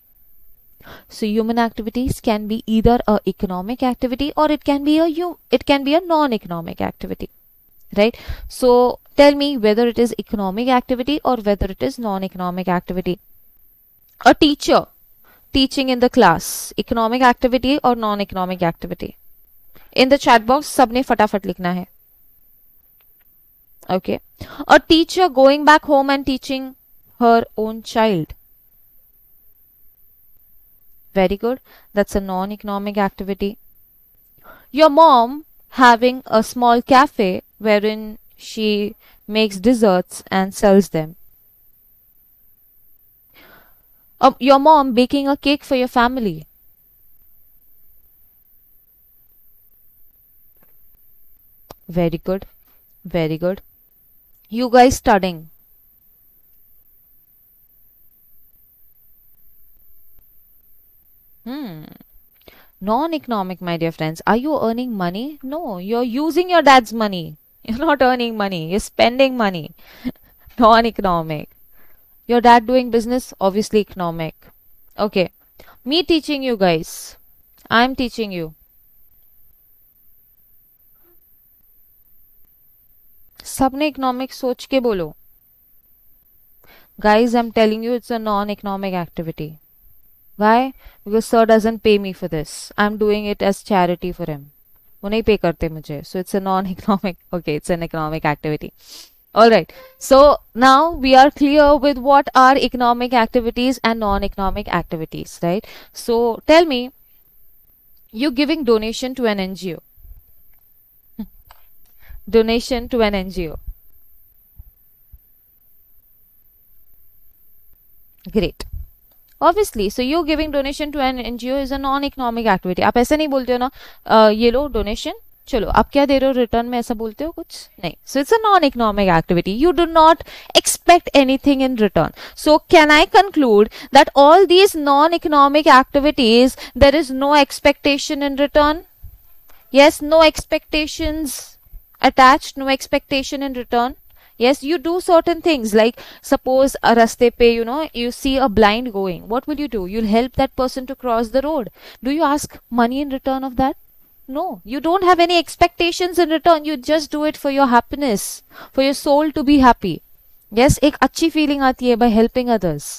So human activities can be either a economic activity or it can be a it can be a non-economic activity, right? So tell me whether it is economic activity or whether it is non-economic activity. A teacher teaching in the class, economic activity or non-economic activity. In the chat box, सबने फटाफट लिखना है. Okay. A teacher going back home and teaching her own child. Very good. That's a non economic activity. Your mom having a small cafe wherein she makes desserts and sells them. Um, your mom baking a cake for your family. Very good. Very good you guys studying? Hmm. Non-economic, my dear friends. Are you earning money? No, you're using your dad's money. You're not earning money. You're spending money. Non-economic. Your dad doing business? Obviously economic. Okay. Me teaching you guys. I'm teaching you. सबने इकोनॉमिक सोच के बोलो guys i'm telling you it's a non-economic activity why because sir pay me for this I am doing it as charity for him वो नहीं पे करते मुझे so it's a non economic okay it's an economic activity all right so now we are clear with what are economic activities and non economic activities right so tell me you giving donation to an NGO donation to an NGO. Great. Obviously, so you giving donation to an NGO is a non-economic activity. आप ऐसे नहीं बोलते हो donation चलो आप क्या दे रहे हो return में ऐसा बोलते हो कुछ नहीं. So it's a non-economic activity. You do not expect anything in return. So can I conclude that all these non-economic activities there is no expectation in return? Yes, no expectations attached no expectation in return yes you do certain things like suppose a raste pe you know you see a blind going what will you do you'll help that person to cross the road do you ask money in return of that no you don't have any expectations in return you just do it for your happiness for your soul to be happy yes ek achhi feeling aati hai by helping others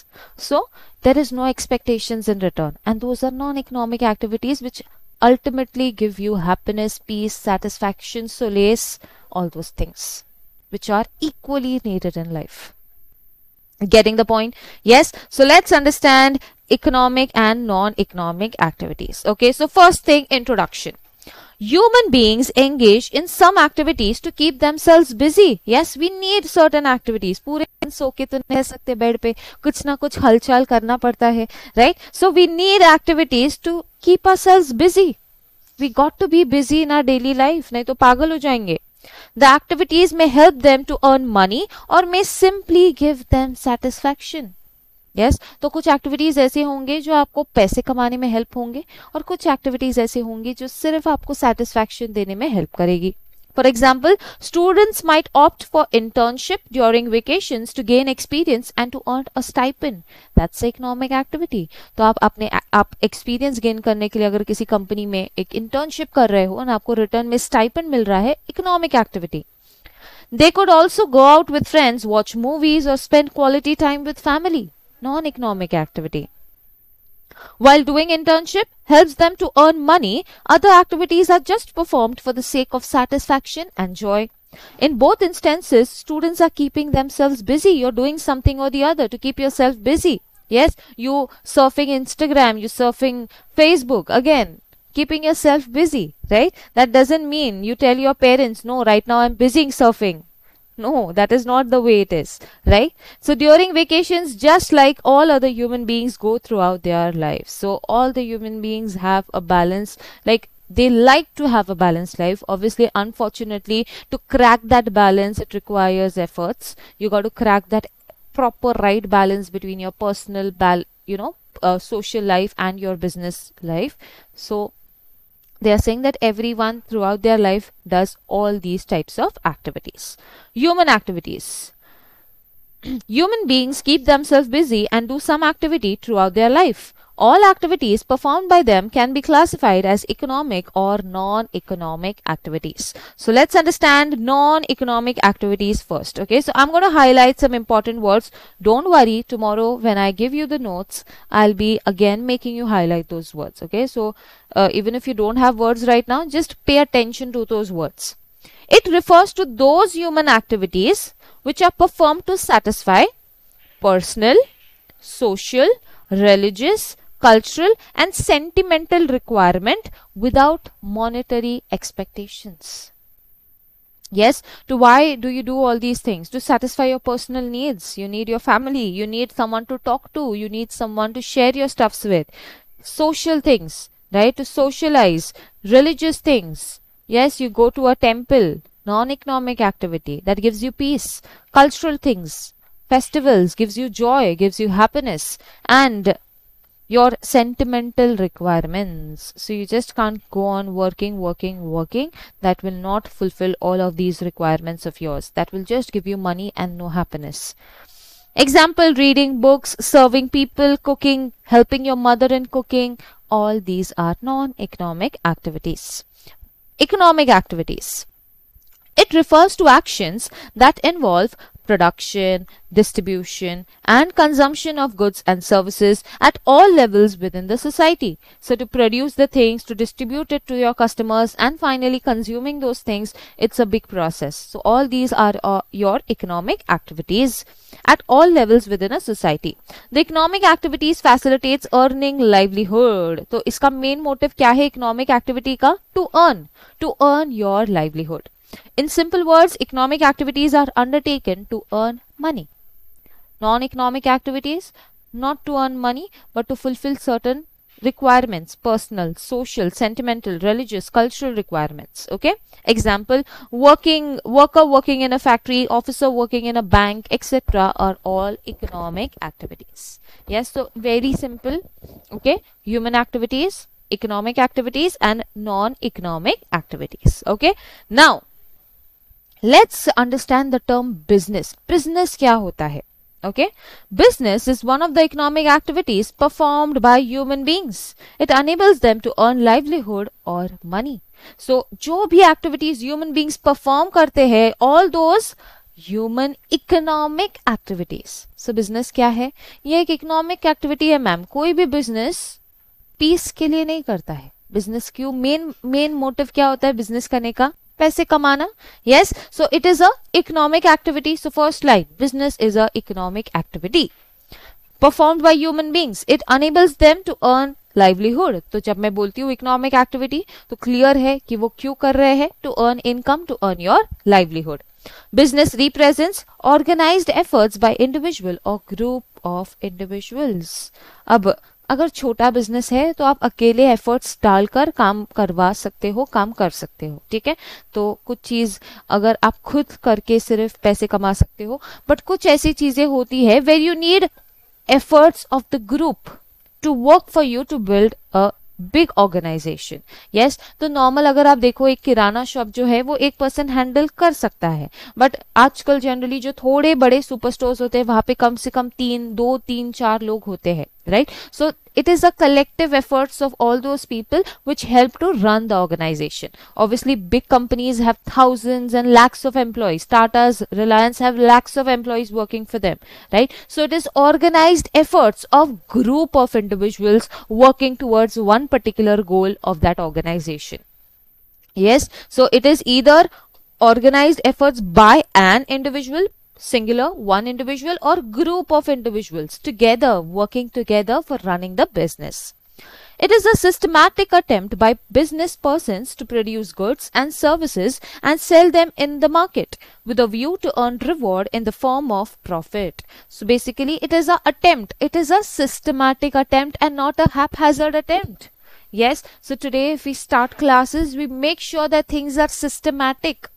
so there is no expectations in return and those are non economic activities which ultimately give you happiness, peace, satisfaction, solace, all those things which are equally needed in life. Getting the point? Yes. So let's understand economic and non-economic activities. Okay. So first thing, introduction. human beings engage in some activities to keep themselves busy. Yes, we need certain activities. पूरे दिन सो के तो नहीं रह सकते बेड पे कुछ ना कुछ हलचल करना पड़ता है right so we need activities to keep ourselves busy we got to be busy in our daily life नहीं तो पागल हो जाएंगे The activities may help them to earn money or may simply give them satisfaction. Yes yes, तो कुछ एक्टिविटीज ऐसे होंगे जो आपको पैसे कमाने में हेल्प होंगे और कुछ एक्टिविटीज ऐसे होंगी जो सिर्फ आपको सेटिस्फेक्शन देने में हेल्प करेगी for example students might opt for internship during vacation to gain experience and to earn a stipend that's economic activity तो आप अपने आप एक्सपीरियंस गेन करने के लिए अगर किसी कंपनी में एक इंटर्नशिप कर रहे हो और आपको रिटर्न में स्टाइपन मिल रहा है economic activity they could also go out with friends watch movies और spend quality time with family non-economic activity. While doing internship helps them to earn money, other activities are just performed for the sake of satisfaction and joy. In both instances, students are keeping themselves busy. You're doing something or the other to keep yourself busy. Yes, you surfing Instagram, you surfing Facebook. Again, keeping yourself busy, right? That doesn't mean you tell your parents, no, right now I'm busy surfing. No, that is not the way it is, right? So during vacations, just like all other human beings go throughout their lives. So all the human beings have a balance, like they like to have a balanced life obviously unfortunately to crack that balance it requires efforts you got to crack that proper right balance between your personal bal you know uh, social life and your business life so they are saying that everyone throughout their life does all these types of activities. Human activities. Human beings keep themselves busy and do some activity throughout their life. All activities performed by them can be classified as economic or non-economic activities. So let's understand non-economic activities first. Okay, so I'm going to highlight some important words. Don't worry, tomorrow when I give you the notes, I'll be again making you highlight those words. Okay, so uh, even if you don't have words right now, just pay attention to those words. It refers to those human activities which are performed to satisfy personal, social, religious, cultural and sentimental requirement without monetary expectations. Yes, to why do you do all these things? To satisfy your personal needs. You need your family. You need someone to talk to. You need someone to share your stuffs with. Social things, right? To socialize. Religious things. Yes, you go to a temple. Non-economic activity that gives you peace. Cultural things. Festivals gives you joy, gives you happiness. And your sentimental requirements so you just can't go on working working working that will not fulfill all of these requirements of yours that will just give you money and no happiness example reading books serving people cooking helping your mother in cooking all these are non-economic activities economic activities it refers to actions that involve production, distribution, and consumption of goods and services at all levels within the society. So to produce the things, to distribute it to your customers, and finally consuming those things, it's a big process. So all these are uh, your economic activities at all levels within a society. The economic activities facilitates earning livelihood. So iska main motive kya hai economic activity ka? To earn, to earn your livelihood. In simple words, economic activities are undertaken to earn money. Non-economic activities, not to earn money, but to fulfill certain requirements personal social sentimental religious cultural requirements okay example working worker working in a factory officer working in a bank etc are all economic activities yes so very simple okay human activities economic activities and non-economic activities okay now let's understand the term business business क्या होता है okay business is one of the economic activities performed by human beings it enables them to earn livelihood और मनी सो जो भी एक्टिविटीज ह्यूमन बींग्स परफॉर्म करते हैं all those human economic activities so business क्या है ये एक इकोनॉमिक एक्टिविटी है मैम कोई भी बिजनेस पीस के लिए नहीं करता है बिजनेस क्यों मेन मेन मोटिव क्या होता है बिजनेस करने का पैसे कमाना yes so it is a economic activity so first line business is a economic activity perform by human beings it enables them to earn livelihood तो जब मैं बोलती हूँ इकोनॉमिक एक्टिविटी तो क्लियर है कि वो क्यों कर रहे हैं to earn income to earn your livelihood business represents organised efforts by individual और ग्रुप ऑफ इंडिविजुअल्स अब अगर छोटा बिजनेस है तो आप अकेले एफर्ट्स डालकर काम करवा सकते हो काम कर सकते हो ठीक है तो कुछ चीज अगर आप खुद करके सिर्फ पैसे कमा सकते हो बट कुछ ऐसी चीजें होती है where you need efforts of the group to work for you to build a big organisation yes तो नॉर्मल अगर आप देखो एक किराना शॉप जो है वो एक पर्सन हैंडल कर सकता है बट आजकल जनरली जो थोड़े बड़े सुपर स्टोर होते हैं वहां पे कम से कम तीन दो तीन चार लोग होते हैं right so it is a collective efforts of all those people which help to run the organization obviously big companies have thousands and lakhs of employees tata's reliance have lakhs of employees working for them right so it is organized efforts of group of individuals working towards one particular goal of that organization yes so it is either organized efforts by an individual singular, one individual or group of individuals together working together for running the business. It is a systematic attempt by business persons to produce goods and services and sell them in the market with a view to earn reward in the form of profit. So basically it is an attempt. It is a systematic attempt and not a haphazard attempt. Yes. So today if we start classes, we make sure that things are systematic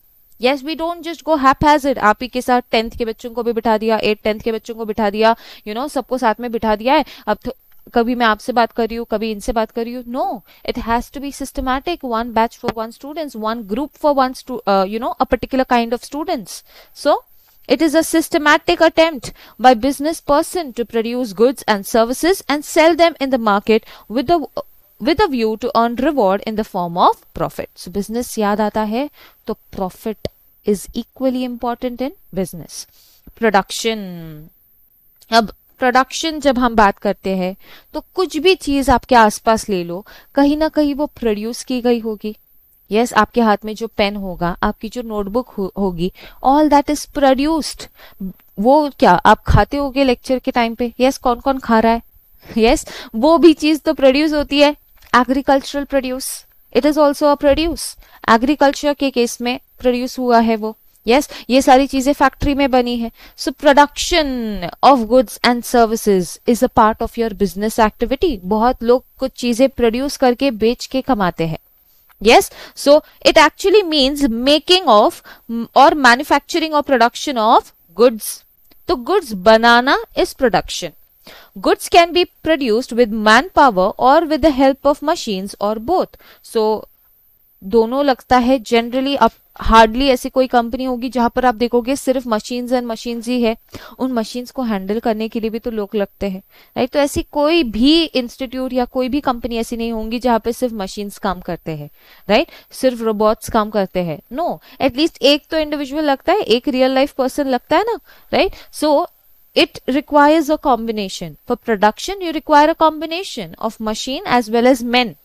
yes we don't just go haphazard आप ही के साथ टेंथ के बच्चों को भी बिठा दिया एट टेंथ के बच्चों को बिठा दिया यू नो सबको साथ में बिठा दिया है अब कभी मैं आपसे बात कर रही हूँ कभी इनसे बात कर रही हूँ no it has to be systematic one batch for one students one group for one you know a particular kind of students so It is a systematic attempt by business person to produce goods and services and sell them in the market with the with a view to earn reward in the form of profit business याद आता है तो profit is equally important in business production अब प्रोडक्शन जब हम बात करते हैं तो कुछ भी चीज आपके आसपास ले लो कहीं ना कहीं वो प्रोड्यूस की गई होगी यस yes, आपके हाथ में जो पेन होगा आपकी जो नोटबुक हो, होगी ऑल दैट इज प्रोड्यूस्ड वो क्या आप खाते होगे लेक्चर के टाइम पे यस yes, कौन कौन खा रहा है यस yes, वो भी चीज तो प्रोड्यूस होती है agricultural produce it is also a produce agriculture के केस में प्रोड्यूस हुआ है वो यस yes, ये सारी चीजें फैक्ट्री में बनी है so production of goods and services is a part of your business activity बहुत लोग कुछ चीजें प्रोड्यूस करके बेच के कमाते हैं yes so it actually means making of और मैन्युफैक्चरिंग और प्रोडक्शन ऑफ गुड्स तो गुड्स बनाना is production Goods can be produced with manpower or with the help of machines or both. So दोनों लगता है जनरली आप हार्डली ऐसी कोई कंपनी होगी जहां पर आप देखोगे सिर्फ मशीन्स एंड मशीन्स ही है उन मशीन्स को हैंडल करने के लिए भी तो लोग लगते हैं राइट तो ऐसी कोई भी इंस्टीट्यूट या कोई भी कंपनी ऐसी नहीं होंगी जहां पे सिर्फ मशीन्स काम करते हैं राइट सिर्फ रोबोट्स काम करते हैं नो एटलीस्ट एक तो इंडिविजुअल लगता है एक रियल लाइफ पर्सन लगता है ना right so it requires a combination. For production, you require a combination of machine as well as men.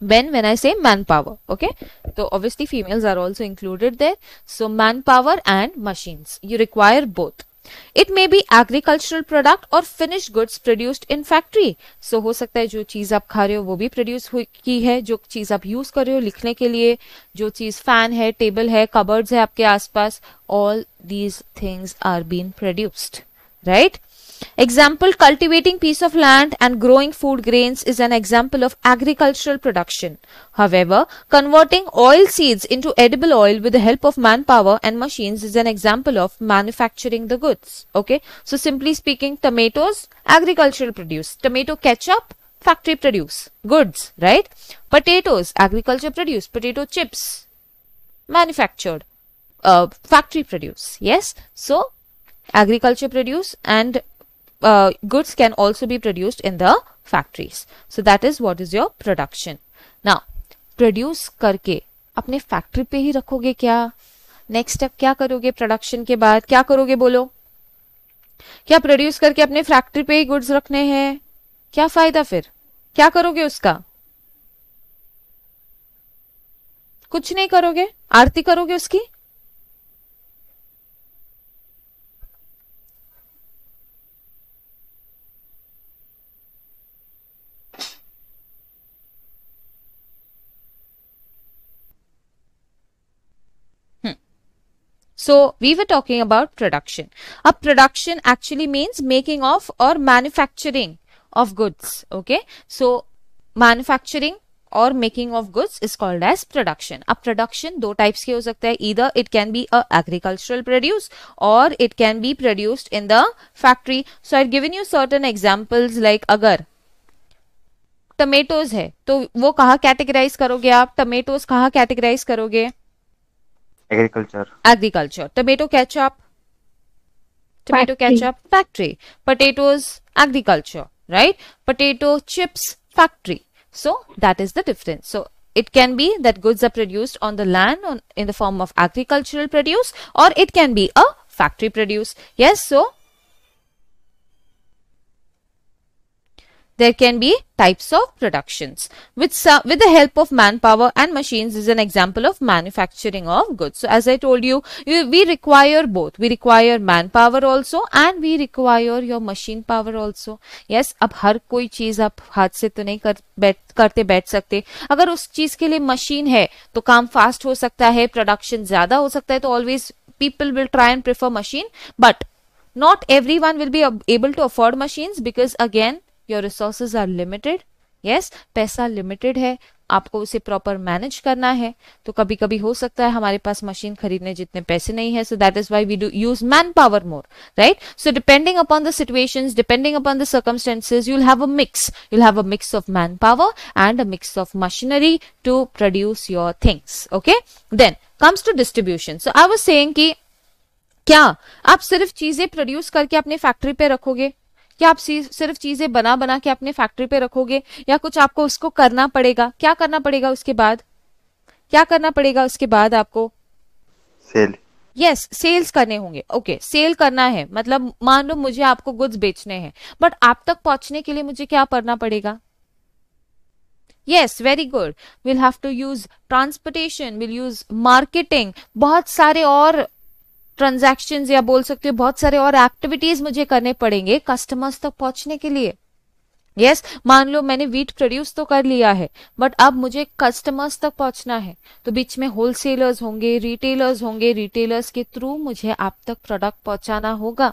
Men, when I say manpower, okay? So obviously females are also included there. So manpower and machines, you require both. It may be agricultural product or finished goods produced in factory. So हो सकता है जो चीज़ आप खा रहे हो वो भी produce की है जो चीज़ आप use कर रहे हो लिखने के लिए जो चीज़ fan है table है cupboards है आपके आसपास all these things are being produced right? Example, cultivating piece of land and growing food grains is an example of agricultural production. However, converting oil seeds into edible oil with the help of manpower and machines is an example of manufacturing the goods. Okay. So simply speaking, tomatoes, agricultural produce. Tomato ketchup, factory produce. Goods, right? Potatoes, agriculture produce. Potato chips, manufactured. Uh, factory produce. Yes. So agriculture produce and uh, goods can also be produced in the factories so that is what is your production now produce करके अपने फैक्ट्री पे ही रखोगे क्या नेक्स्ट स्टेप क्या करोगे प्रोडक्शन के बाद क्या करोगे बोलो क्या प्रोड्यूस करके अपने फैक्ट्री पे ही गुड्स रखने हैं क्या फायदा फिर क्या करोगे उसका कुछ नहीं करोगे आरती करोगे उसकी So we were talking about production. A production actually means making of or manufacturing of goods. Okay. So manufacturing और making of goods is called as production अब प्रोडक्शन दो टाइप्स के हो सकते हैं इधर it can be a agricultural produce और it can be produced in the factory so I given you certain examples like अगर टमेटोज है तो वो कहाँ कैटेगराइज करोगे आप टमेटोज कहाँ कैटेगराइज करोगे Agriculture. Agriculture. Tomato ketchup. Tomato factory. ketchup factory. Potatoes agriculture, right? Potato chips factory. So that is the difference. So it can be that goods are produced on the land on, in the form of agricultural produce or it can be a factory produce. Yes, so There can be types of productions. With, with the help of manpower and machines is an example of manufacturing of goods. So as I told you, you, we require both. We require manpower also and we require your machine power also. Yes, अब हर कोई चीज आप हाथ से तो नहीं कर बैठ करते बैठ सकते अगर उस चीज के लिए machine है तो काम fast हो सकता है production ज्यादा हो सकता है तो always people will try and prefer machine but not everyone will be able to afford machines because again your resources are limited yes पैसा लिमिटेड है आपको उसे प्रॉपर मैनेज करना है तो कभी कभी हो सकता है हमारे पास मशीन खरीदने जितने पैसे नहीं है so that is why we do use man power more right so depending upon the situation depending upon the circumstances you'll have a mix you'll have a mix of man power and a mix of machinery to produce your things okay then comes to distribution so I was say क्या आप सिर्फ चीजें प्रोड्यूस करके अपने फैक्ट्री पे रखोगे क्या आप सिर्फ चीजें बना बना के अपने फैक्ट्री पे रखोगे या कुछ आपको उसको करना पड़ेगा क्या करना पड़ेगा उसके बाद क्या करना पड़ेगा उसके बाद आपको सेल यस yes, सेल्स करने होंगे ओके okay, सेल करना है मतलब मान लो मुझे आपको गुड्स बेचने हैं बट आप तक पहुंचने के लिए मुझे क्या करना पड़ेगा yes very good will have to use transportation will use marketing बहुत सारे और ट्रांजेक्शन या बोल सकते हो बहुत सारे और एक्टिविटीज मुझे करने पड़ेंगे कस्टमर्स तक पहुंचने के लिए यस yes, मान लो मैंने वीट प्रोड्यूस तो कर लिया है बट अब मुझे कस्टमर्स तक पहुंचना है तो बीच में होलसेलर्स होंगे रिटेलर्स होंगे रिटेलर्स के थ्रू मुझे आप तक प्रोडक्ट पहुंचाना होगा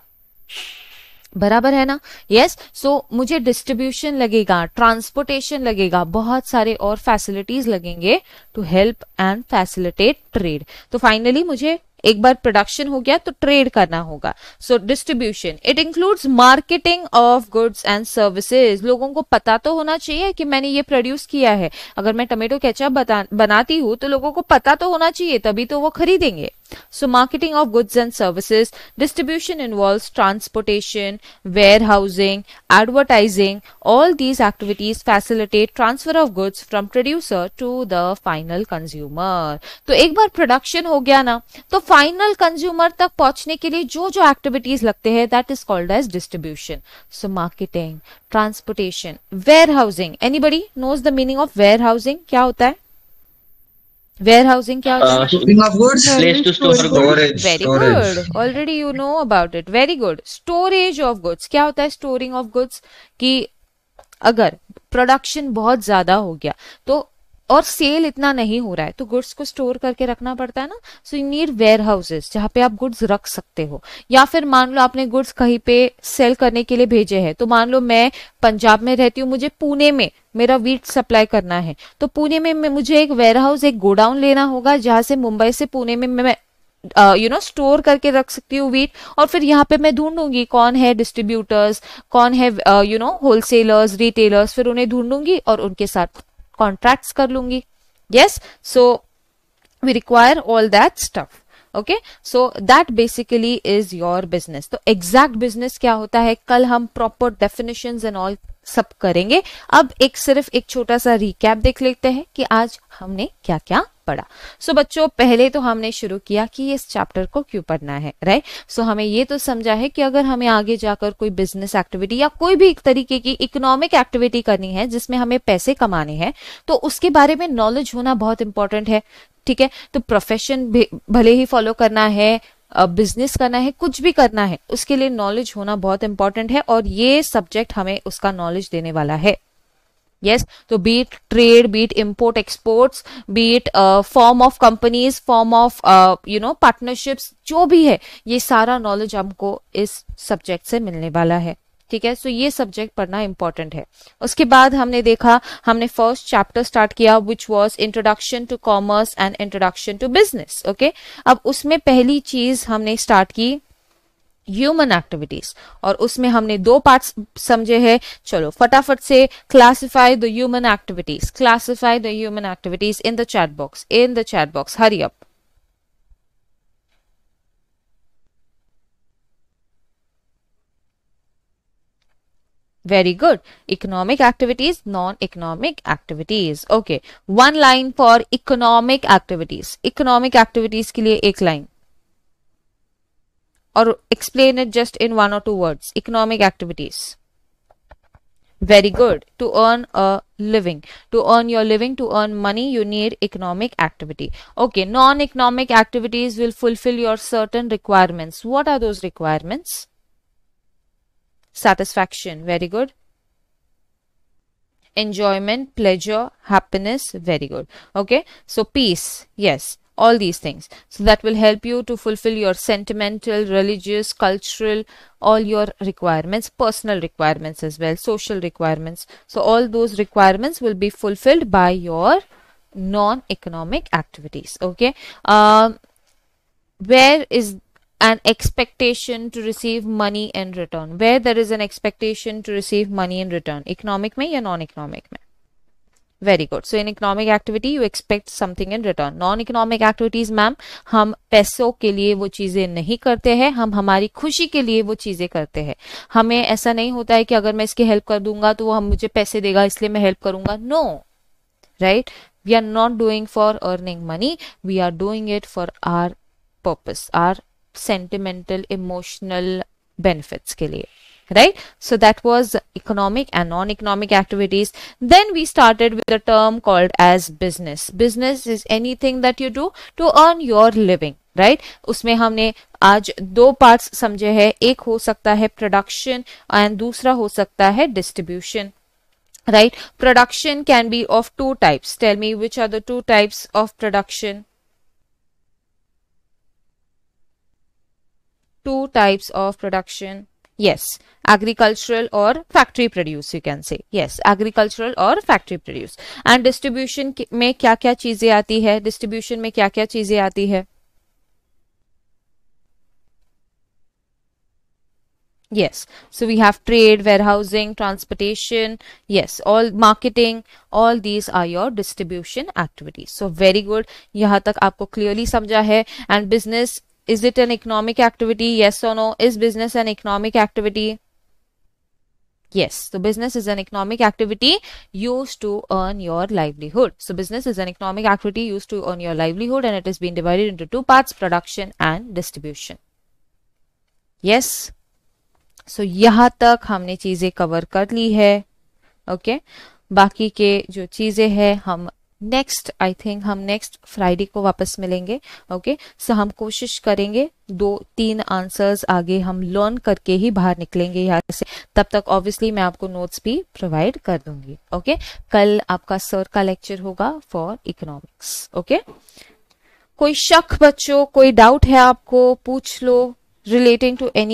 बराबर है ना यस yes, सो so, मुझे डिस्ट्रीब्यूशन लगेगा ट्रांसपोर्टेशन लगेगा बहुत सारे और फैसिलिटीज लगेंगे to help and facilitate trade तो फाइनली मुझे एक बार प्रोडक्शन हो गया तो ट्रेड करना होगा so distribution it includes marketing of goods and services लोगों को पता तो होना चाहिए कि मैंने ये प्रोड्यूस किया है अगर मैं टमेटो केचप बनाती हूँ तो लोगों को पता तो होना चाहिए तभी तो वो खरीदेंगे So marketing of goods and services, distribution involves transportation, warehousing, advertising. All these activities facilitate transfer of goods from producer to the final consumer. तो एक बार production हो गया ना तो final consumer तक पहुंचने के लिए जो जो activities लगते हैं that is called as distribution. So marketing, transportation, warehousing. Anybody knows the meaning of warehousing? क्या होता है वेयर हाउसिंग क्या very good already you know about it very good storage of goods क्या होता है स्टोरिंग ऑफ गुड्स की अगर प्रोडक्शन बहुत ज्यादा हो गया तो और सेल इतना नहीं हो रहा है तो गुड्स को स्टोर करके रखना पड़ता है ना so you need warehouses जहाँ पे आप गुड्स रख सकते हो या फिर मान लो आपने गुड्स कहीं पे सेल करने के लिए भेजे हैं तो मान लो मैं पंजाब में रहती हूँ मुझे पुणे में मेरा वीट सप्लाई करना है तो पुणे में मुझे एक वेयर हाउस एक गोडाउन लेना होगा जहाँ से मुंबई से पुणे में मैं यू नो स्टोर करके रख सकती हूँ वीट और फिर यहाँ पे मैं ढूंढूंगी कौन है डिस्ट्रीब्यूटर्स कौन है यू नो होलसेलर्स रिटेलर्स फिर उन्हें ढूंढूंगी और उनके साथ कॉन्ट्रैक्ट कर लूंगी yes so we require all that stuff okay so that basically is your business तो एग्जैक्ट बिजनेस क्या होता है कल हम प्रॉपर डेफिनेशन एंड ऑल सब करेंगे अब एक सिर्फ एक छोटा सा रिकैप देख लेते हैं कि आज हमने क्या क्या पढ़ा सो so, बच्चों पहले तो हमने शुरू किया कि इस चैप्टर को क्यों पढ़ना है राइट सो so, हमें ये तो समझा है कि अगर हमें आगे जाकर कोई बिजनेस एक्टिविटी या कोई भी एक तरीके की इकोनॉमिक एक्टिविटी करनी है जिसमें हमें पैसे कमाने हैं तो उसके बारे में नॉलेज होना बहुत इंपॉर्टेंट है ठीक है तो प्रोफेशन भले ही फॉलो करना है बिजनेस करना है कुछ भी करना है उसके लिए नॉलेज होना बहुत इंपॉर्टेंट है और ये सब्जेक्ट हमें उसका नॉलेज देने वाला है यस तो be it trade be it import exports be it form of companies form of you know partnerships जो भी है ये सारा नॉलेज हमको इस सब्जेक्ट से मिलने वाला है ठीक है सो ये सब्जेक्ट पढ़ना इंपॉर्टेंट है उसके बाद हमने देखा हमने फर्स्ट चैप्टर स्टार्ट किया which was introduction to commerce and introduction to business okay अब उसमें पहली चीज हमने स्टार्ट की ह्यूमन एक्टिविटीज और उसमें हमने दो पार्ट समझे हैं चलो फटाफट से classify the human activities classify the human activities in the chat box in the chat box hurry up Very good. Economic activities, non-economic activities. Okay. One line for economic activities. Economic activities ke liye ek line. Or explain it just in one or two words. Economic activities. Very good. To earn a living. To earn your living, to earn money, you need economic activity. Okay. Non-economic activities will fulfill your certain requirements. What are those requirements? satisfaction. Very good. Enjoyment, pleasure, happiness. Very good. Okay. So peace. Yes. All these things. So that will help you to fulfill your sentimental, religious, cultural, all your requirements, personal requirements as well, social requirements. So all those requirements will be fulfilled by your non-economic activities. Okay. Um, where is an expectation to receive money in return where there is an expectation to receive money in return economic mein ya non economic mein very good so in economic activity you expect something in return non economic activities ma'am हम पैसों के लिए वो चीजें नहीं करते हैं हम हमारी खुशी के लिए वो चीजें करते हैं हमें ऐसा नहीं होता है कि अगर मैं इसकी हेल्प कर दूंगा तो वो हम मुझे पैसे देगा इसलिए मैं हेल्प करूंगा no right we are not doing for earning money we are doing it for our purpose our sentimental emotional benefits के लिए right so that was economic and non economic activities then we started with a term called as business business is any that you do to earn your living right उसमें हमने आज दो पार्ट समझे है एक हो सकता है प्रोडक्शन एंड दूसरा हो सकता है distribution right production can be of two types tell me which are the two types of production two types of production yes agricultural or factory produce you can say yes agricultural or factory produce and distribution में क्या क्या चीजें आती है distribution में क्या क्या चीजें आती है yes so we have trade warehousing transportation yes all marketing all these are your distribution activities so very good yahan tak aapko clearly samjha hai and business Is it an economic activity? Yes or no? Is business an economic activity? Yes, so business is an economic activity used to earn your livelihood. So business is an economic activity used to earn your livelihood and it has been divided into two parts, production and distribution. Yes, so यहाँ तक हमने चीज़ें cover कर ली है okay? बाकी के जो चीज़ें हैं हम नेक्स्ट आई थिंक हम नेक्स्ट फ्राइडे को वापस मिलेंगे ओके okay? सो so, हम कोशिश करेंगे दो तीन आंसर्स आगे हम लर्न करके ही बाहर निकलेंगे यहाँ से तब तक ऑब्वियसली मैं आपको नोट्स भी प्रोवाइड कर दूंगी ओके okay? कल आपका सर का लेक्चर होगा फॉर इकोनॉमिक्स ओके कोई शक बच्चों कोई डाउट है आपको पूछ लो रिलेटिंग टू एनी